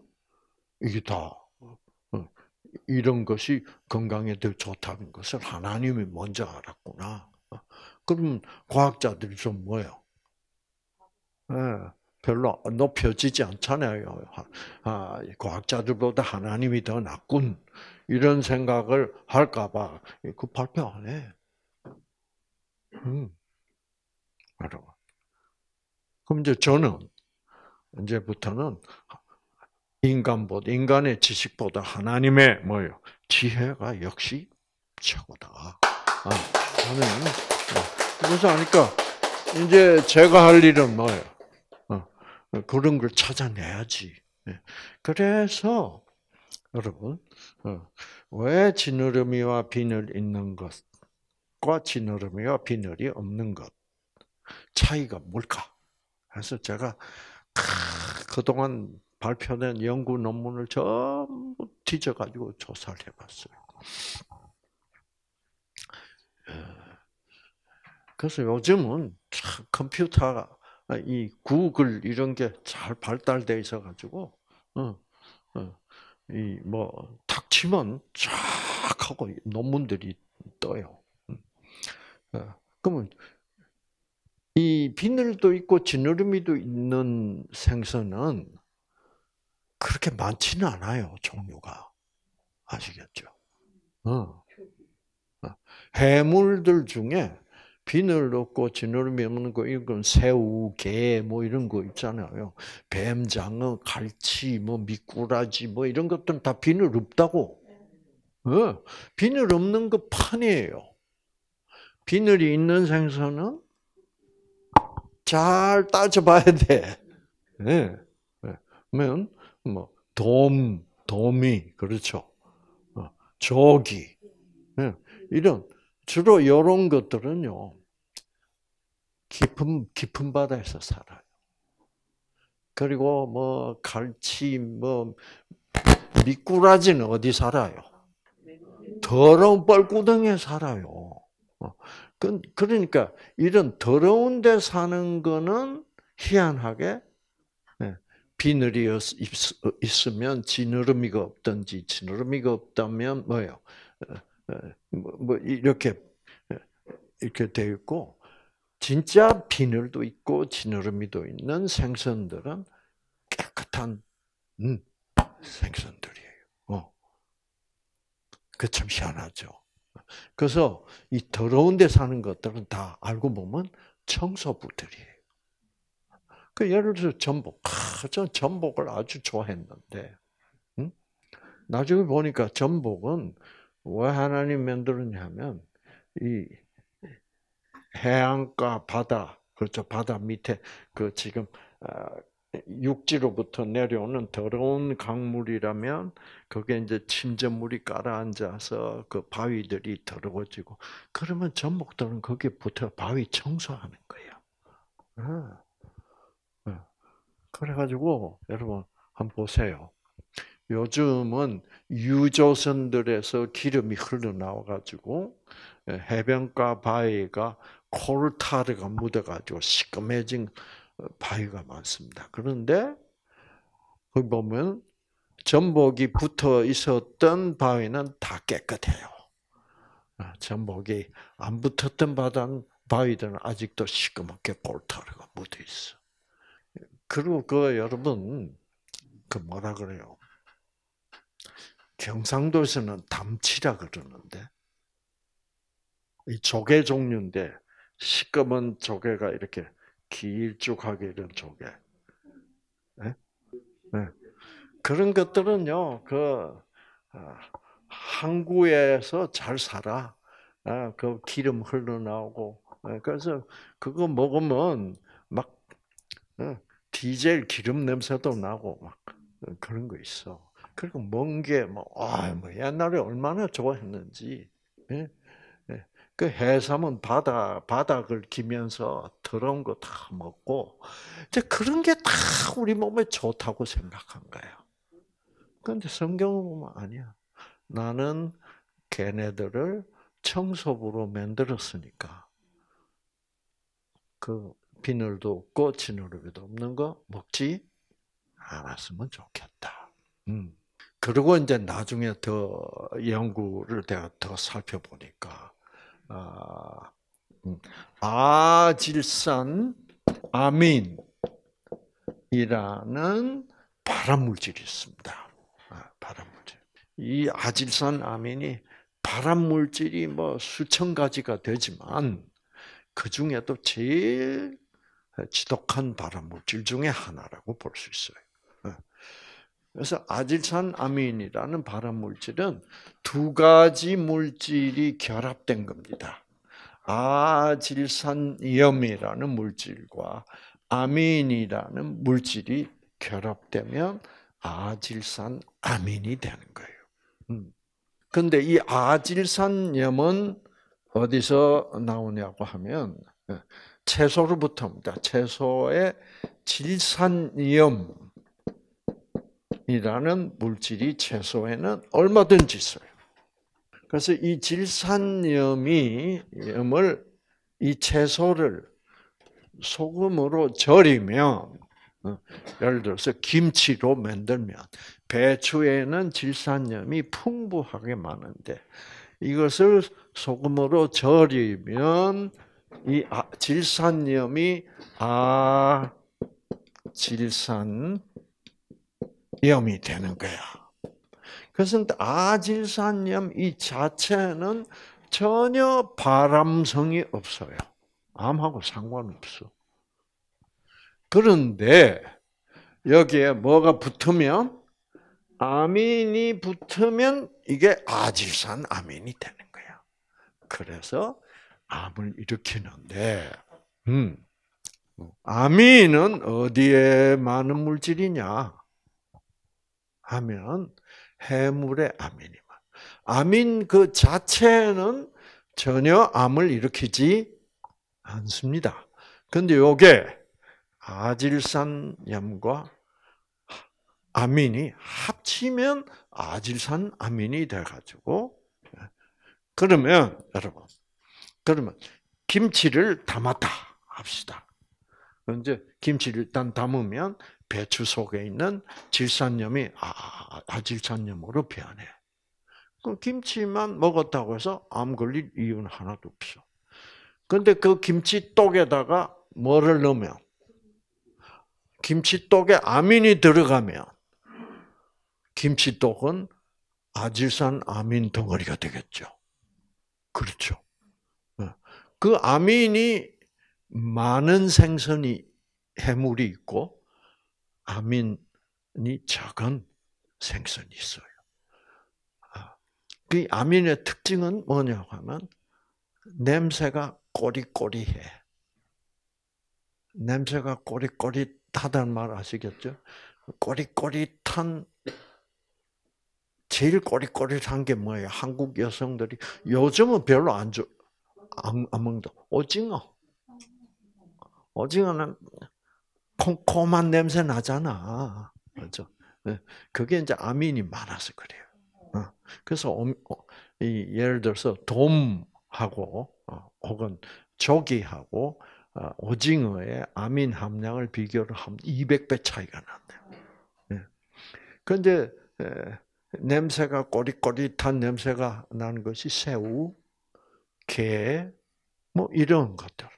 이게 다, 이런 것이 건강에 더 좋다는 것을 하나님이 먼저 알았구나. 그럼 과학자들이 좀 뭐예요? 예. 별로 높여지지 않잖아요. 아, 아 과학자들보다 하나님이 더 낫군. 이런 생각을 할까봐 그 발표 안 해. 음. 여러분. 그럼 이제 저는 이제부터는 인간보다 인간의 지식보다 하나님의 뭐요 지혜가 역시 최고다. 아, 저는 어, 그래서 하니까 이제 제가 할 일은 뭐예요? 그런 걸 찾아내야지. 예. 그래서 여러분 어, 왜 지느러미와 비늘 있는 것과 지느러미와 비늘이 없는 것 차이가 뭘까? 그래서 제가 그동안 발표된 연구 논문을 전부 뒤져가지고 조사를 해봤어요. 어, 그래서 요즘은 컴퓨터 아, 이 구글 이런 게 잘 발달돼 있어 가지고 어, 어, 이뭐탁 치면 쫙 하고 논문들이 떠요. 음. 어, 그러면 이 비늘도 있고 지느러미도 있는 생선은 그렇게 많지는 않아요 종류가 아시겠죠? 어. 해물들 중에 비늘 넣고 지느러미 없는 거 이건 새우, 개뭐 이런 거 있잖아요. 뱀, 장어, 갈치, 뭐 미꾸라지 뭐 이런 것들은 다 비늘 없다고. 어, 비늘 없는 거 판이에요. 비늘이 있는 생선은 잘 따져봐야 돼. 예. 예. 그러면 뭐 돔, 도미 그렇죠. 어, 조기 예. 이런 주로 이런 것들은요 깊은 깊은 바다에서 살아요. 그리고 뭐 갈치 뭐 미꾸라지는 어디 살아요? 더러운 뻘구덩이에 살아요. 어. 그, 그러니까 이런 더러운 데 사는 거는 희한하게 예, 비늘이 어, 어, 있으면 지느러미가 없든지 지느러미가 없다면 뭐요? 뭐, 뭐 이렇게 예, 이렇게 되 있고 진짜 비늘도 있고 지느러미도 있는 생선들은 깨끗한 음, 생선들이에요. 어. 그참 희한하죠. 그래서 이 더러운 데 사는 것들은 다 알고 보면 청소부들이에요. 그 예를 들어 전복, 아, 전 전복을 아주 좋아했는데, 음? 나중에 보니까 전복은 왜 하나님 만들었냐면 이 해안가 바다 그렇죠 바다 밑에 그 지금 어, 육지로부터 내려오는 더러운 강물이라면 그게 이제 침전물이 가라앉아서그 바위들이 더러워지고 그러면 전복들은 거기에 붙어 바위 청소하는 거예요. 예. 예. 그래가지고 여러분 한번 보세요. 요즘은 유조선들에서 기름이 흘러나와가지고 예, 해변가 바위가 코르타르가 묻어가지고 시꺼매진 어, 바위가 많습니다. 그런데 거기 보면 전복이 붙어 있었던 바위는 다 깨끗해요. 아, 전복이 안 붙었던 바단 바위들은 아직도 시꺼멓게 골타르가 묻어 있어. 그리고 그 여러분 그 뭐라 그래요? 경상도에서는 담치라 그러는데 이 조개 종류인데 시꺼먼 조개가 이렇게 길쭉하게 이런 조개. 네? 네. 그런 것들은요, 그, 아, 항구에서 잘 살아. 아, 그 기름 흘러나오고. 예, 그래서 그거 먹으면 막, 디젤 기름 냄새도 나고, 막, 어, 그런 거 있어. 그리고 먼 게, 뭐, 아, 뭐, 옛날에 얼마나 좋아했는지. 그 해삼은 바다, 바닥을 기면서 더러운 거 다 먹고, 이제 그런 게 다 우리 몸에 좋다고 생각한 거예요. 그런데 성경을 보면 아니야. 나는 걔네들을 청소부로 만들었으니까, 그 비늘도 없고 지느러도 없는 거 먹지 않았으면 좋겠다. 음. 그리고 이제 나중에 더 연구를 내가 더 살펴보니까 아, 음. 아질산 아민이라는 발암물질이 있습니다. 아, 발암물질. 이 아질산 아민이 발암물질이 뭐 수천 가지가 되지만 그 중에도 제일 지독한 발암물질 중에 하나라고 볼 수 있어요. 그래서 아질산 아민이라는 미 발암 물질은 두 가지 물질이 결합된 겁니다. 아질산염이라는 물질과 아민이라는 물질이 결합되면 아질산 아민이 되는 거예요. 음. 근데 이 아질산염은 어디서 나오냐고 하면 예, 채소로부터입니다. 채소의 질산염 이라는 물질이 채소에는 얼마든지 있어요. 그래서 이 질산염이 염을 이 채소를 소금으로 절이면 어, 예를 들어서 김치로 만들면 배추에는 질산염이 풍부하게 많은데 이것을 소금으로 절이면 이 질산염이 아 질산 염이 되는 거야. 그래서 아질산염 이 자체는 전혀 바람성이 없어요. 암하고 상관없어. 그런데 여기에 뭐가 붙으면 아민이 붙으면 이게 아질산 아민이 되는 거야. 그래서 암을 일으키는데, 음, 아민은 어디에 많은 물질이냐? 하면 해물의 아멘이면 아민 그 자체는 전혀 암을 일으키지 않습니다. 근데 요게 아질산염과 아민이 합치면 아질산 아민이 돼가지고 그러면 여러분 그러면 김치를 담았다 합시다. 이제 김치를 일단 담으면 배추 속에 있는 질산염이 아, 아질산염으로 아, 변해. 그 김치만 먹었다고 해서 암 걸릴 이유는 하나도 없어. 근데 그 김치 똑에다가 뭐를 넣으면? 김치 똑에 아민이 들어가면 김치 똑은 아질산 아민 덩어리가 되겠죠. 그렇죠. 어. 그 아민이 많은 생선이 해물이 있고 아민이 작은 생선이 있어요. 아, 그 아민의 특징은 뭐냐 하면 냄새가 꼬리꼬리해. 냄새가 꼬리꼬리하다는 말 아시겠죠? 꼬리꼬리탄 제일 꼬리꼬리한 게 뭐예요? 한국 여성들이 요즘은 별로 안 줘. 안, 안 먹는다. 오징어. 오징어는 콩콩한 냄새 나잖아. 그죠 네. 그게 이제 아민이 많아서 그래요. 어. 그래서 어, 예를 들어서 돔하고 어, 혹은 조기하고 오징어의 아민 함량을 비교를 하면 200배 차이가 난대요. 네. 그런데 냄새가 꼬릿꼬릿한 냄새가 나는 것이 새우, 게, 뭐 이런 것들.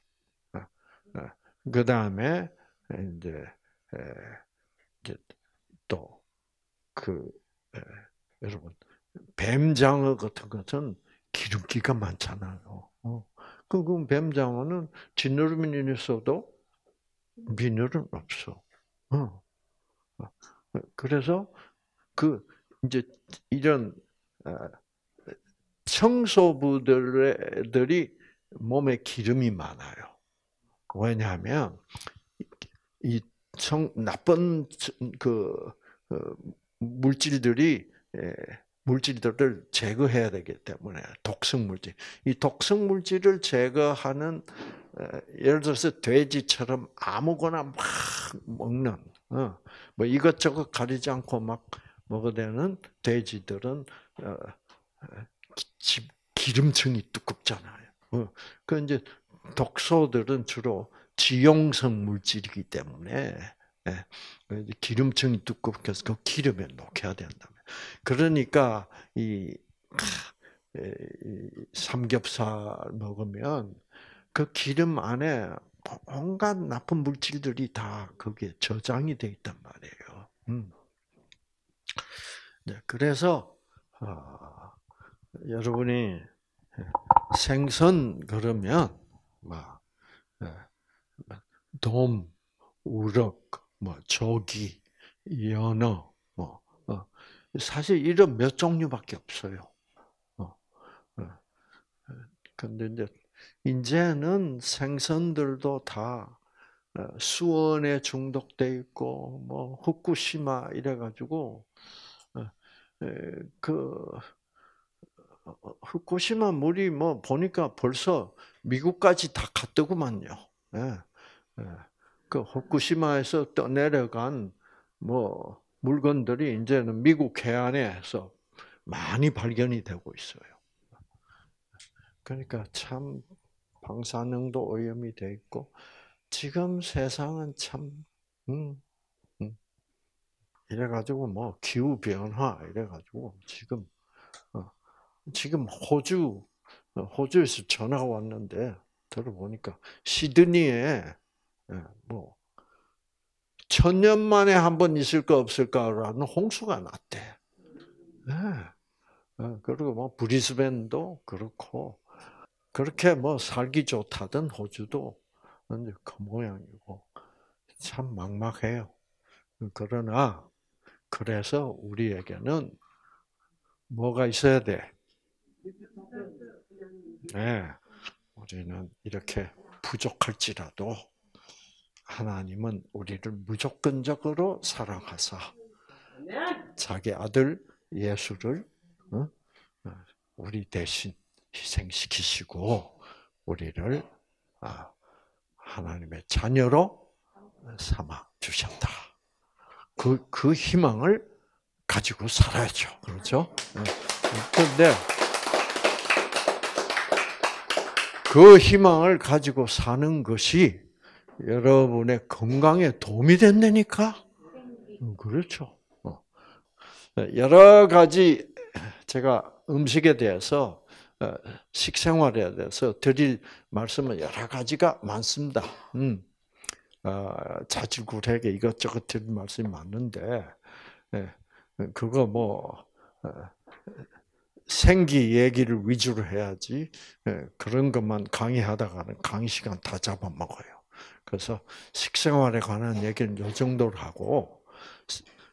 그 다음에 Uh, uh, 이제, 이제 또 그 여러분 뱀장어 같은 것은 기름기가 많잖아요. 그 뱀장어는 진여름이 있어도 민여름 없어. 어. 어. 그래서 그 이제 이런 청소부들이 몸에 기름이 많아요. 왜냐하면 이 청, 나쁜 그 어, 물질들이 예, 물질들을 제거해야 되기 때문에 독성 물질, 이 독성 물질을 제거하는 어, 예를 들어서 돼지처럼 아무거나 막 먹는 어, 뭐 이것저것 가리지 않고 막 먹어대는 돼지들은 기름층이 두껍잖아요. 그 이제 독소들은 주로 지용성 물질이기 때문에 예, 그 기름층이 두껍게 서그 기름에 녹여야 된다면 그러니까 예, 이 삼겹살 먹으면 그 기름 안에 온갖 나쁜 물질들이 다 거기에 저장이 돼 있단 말이에요. 음. 네, 그래서 어, 여러분이 생선 그러면 막 예, 돔, 우럭, 뭐 조기, 연어, 뭐 어, 사실 이런 몇 종류밖에 없어요. 어, 어. 근데 이제 이제는 생선들도 다 어, 수원에 중독돼 있고 뭐 후쿠시마 이래가지고 그 후쿠시마 물이 뭐 보니까 벌써 미국까지 다 갔더구만요. 예. 예. 그 후쿠시마에서 떠내려간 뭐 물건들이 이제는 미국 해안에서 많이 발견이 되고 있어요. 그러니까 참 방사능도 오염이 돼 있고 지금 세상은 참 음, 음. 이래가지고 뭐 기후 변화 이래가지고 지금 어, 지금 호주 어, 호주에서 전화 왔는데 들어보니까 시드니에 예, 뭐 천년 만에 한 번 있을까 없을까라는 홍수가 났대. 예, 예, 그리고 뭐 브리스벤도 그렇고 그렇게 뭐 살기 좋다던 호주도 이제 그 모양이고 참 막막해요. 그러나 그래서 우리에게는 뭐가 있어야 돼? 네. 우리는 이렇게 부족할지라도 하나님은 우리를 무조건적으로 사랑하사 자기 아들 예수를 어? 어, 우리 대신 희생시키시고 우리를 아, 하나님의 자녀로 삼아 주셨다. 그, 그 희망을 가지고 살아야죠. 그렇죠? 어, 그런데 그 희망을 가지고 사는 것이 여러분의 건강에 도움이 된다니까? 음, 그렇죠. 어. 여러 가지 제가 음식에 대해서 어, 식생활에 대해서 드릴 말씀은 여러 가지가 많습니다. 음. 아, 자질구레하게 이것저것 드릴 말씀이 많은데 예, 그거 뭐 어, 생기 얘기를 위주로 해야지 예, 그런 것만 강의하다가는 강의 시간 다 잡아먹어요. 그래서 식생활에 관한 네. 얘기는 요 정도로 하고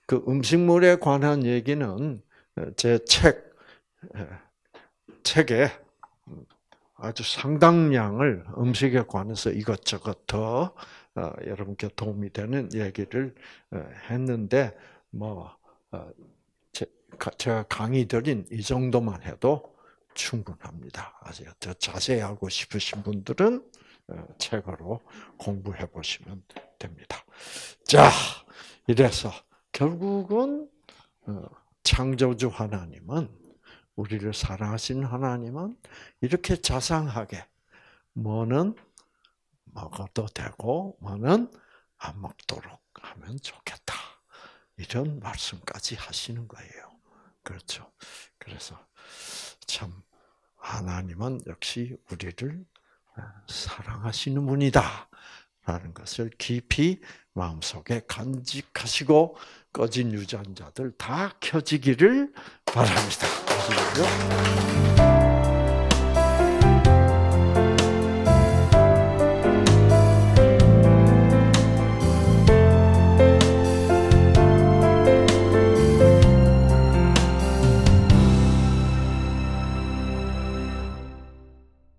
그 음식물에 관한 얘기는 어, 제책 책에 아주 상당량을 음식에 관해서 이것저것 더 어, 여러분께 도움이 되는 얘기를 어, 했는데 뭐 제가 강의드린 이 정도만 해도 충분합니다. 아직 더 자세히 알고 싶으신 분들은 책으로 어, 공부해 보시면 됩니다. 자, 이래서 결국은 어, 창조주 하나님은 우리를 사랑하신 하나님은 이렇게 자상하게 뭐는 먹어도 되고 뭐는 안 먹도록 하면 좋겠다. 이런 말씀까지 하시는 거예요. 그렇죠. 그래서 참 하나님은 역시 우리를 사랑하시는 분이다. 라는 것을 깊이 마음속에 간직하시고 꺼진 유전자들 다 켜지기를 바랍니다.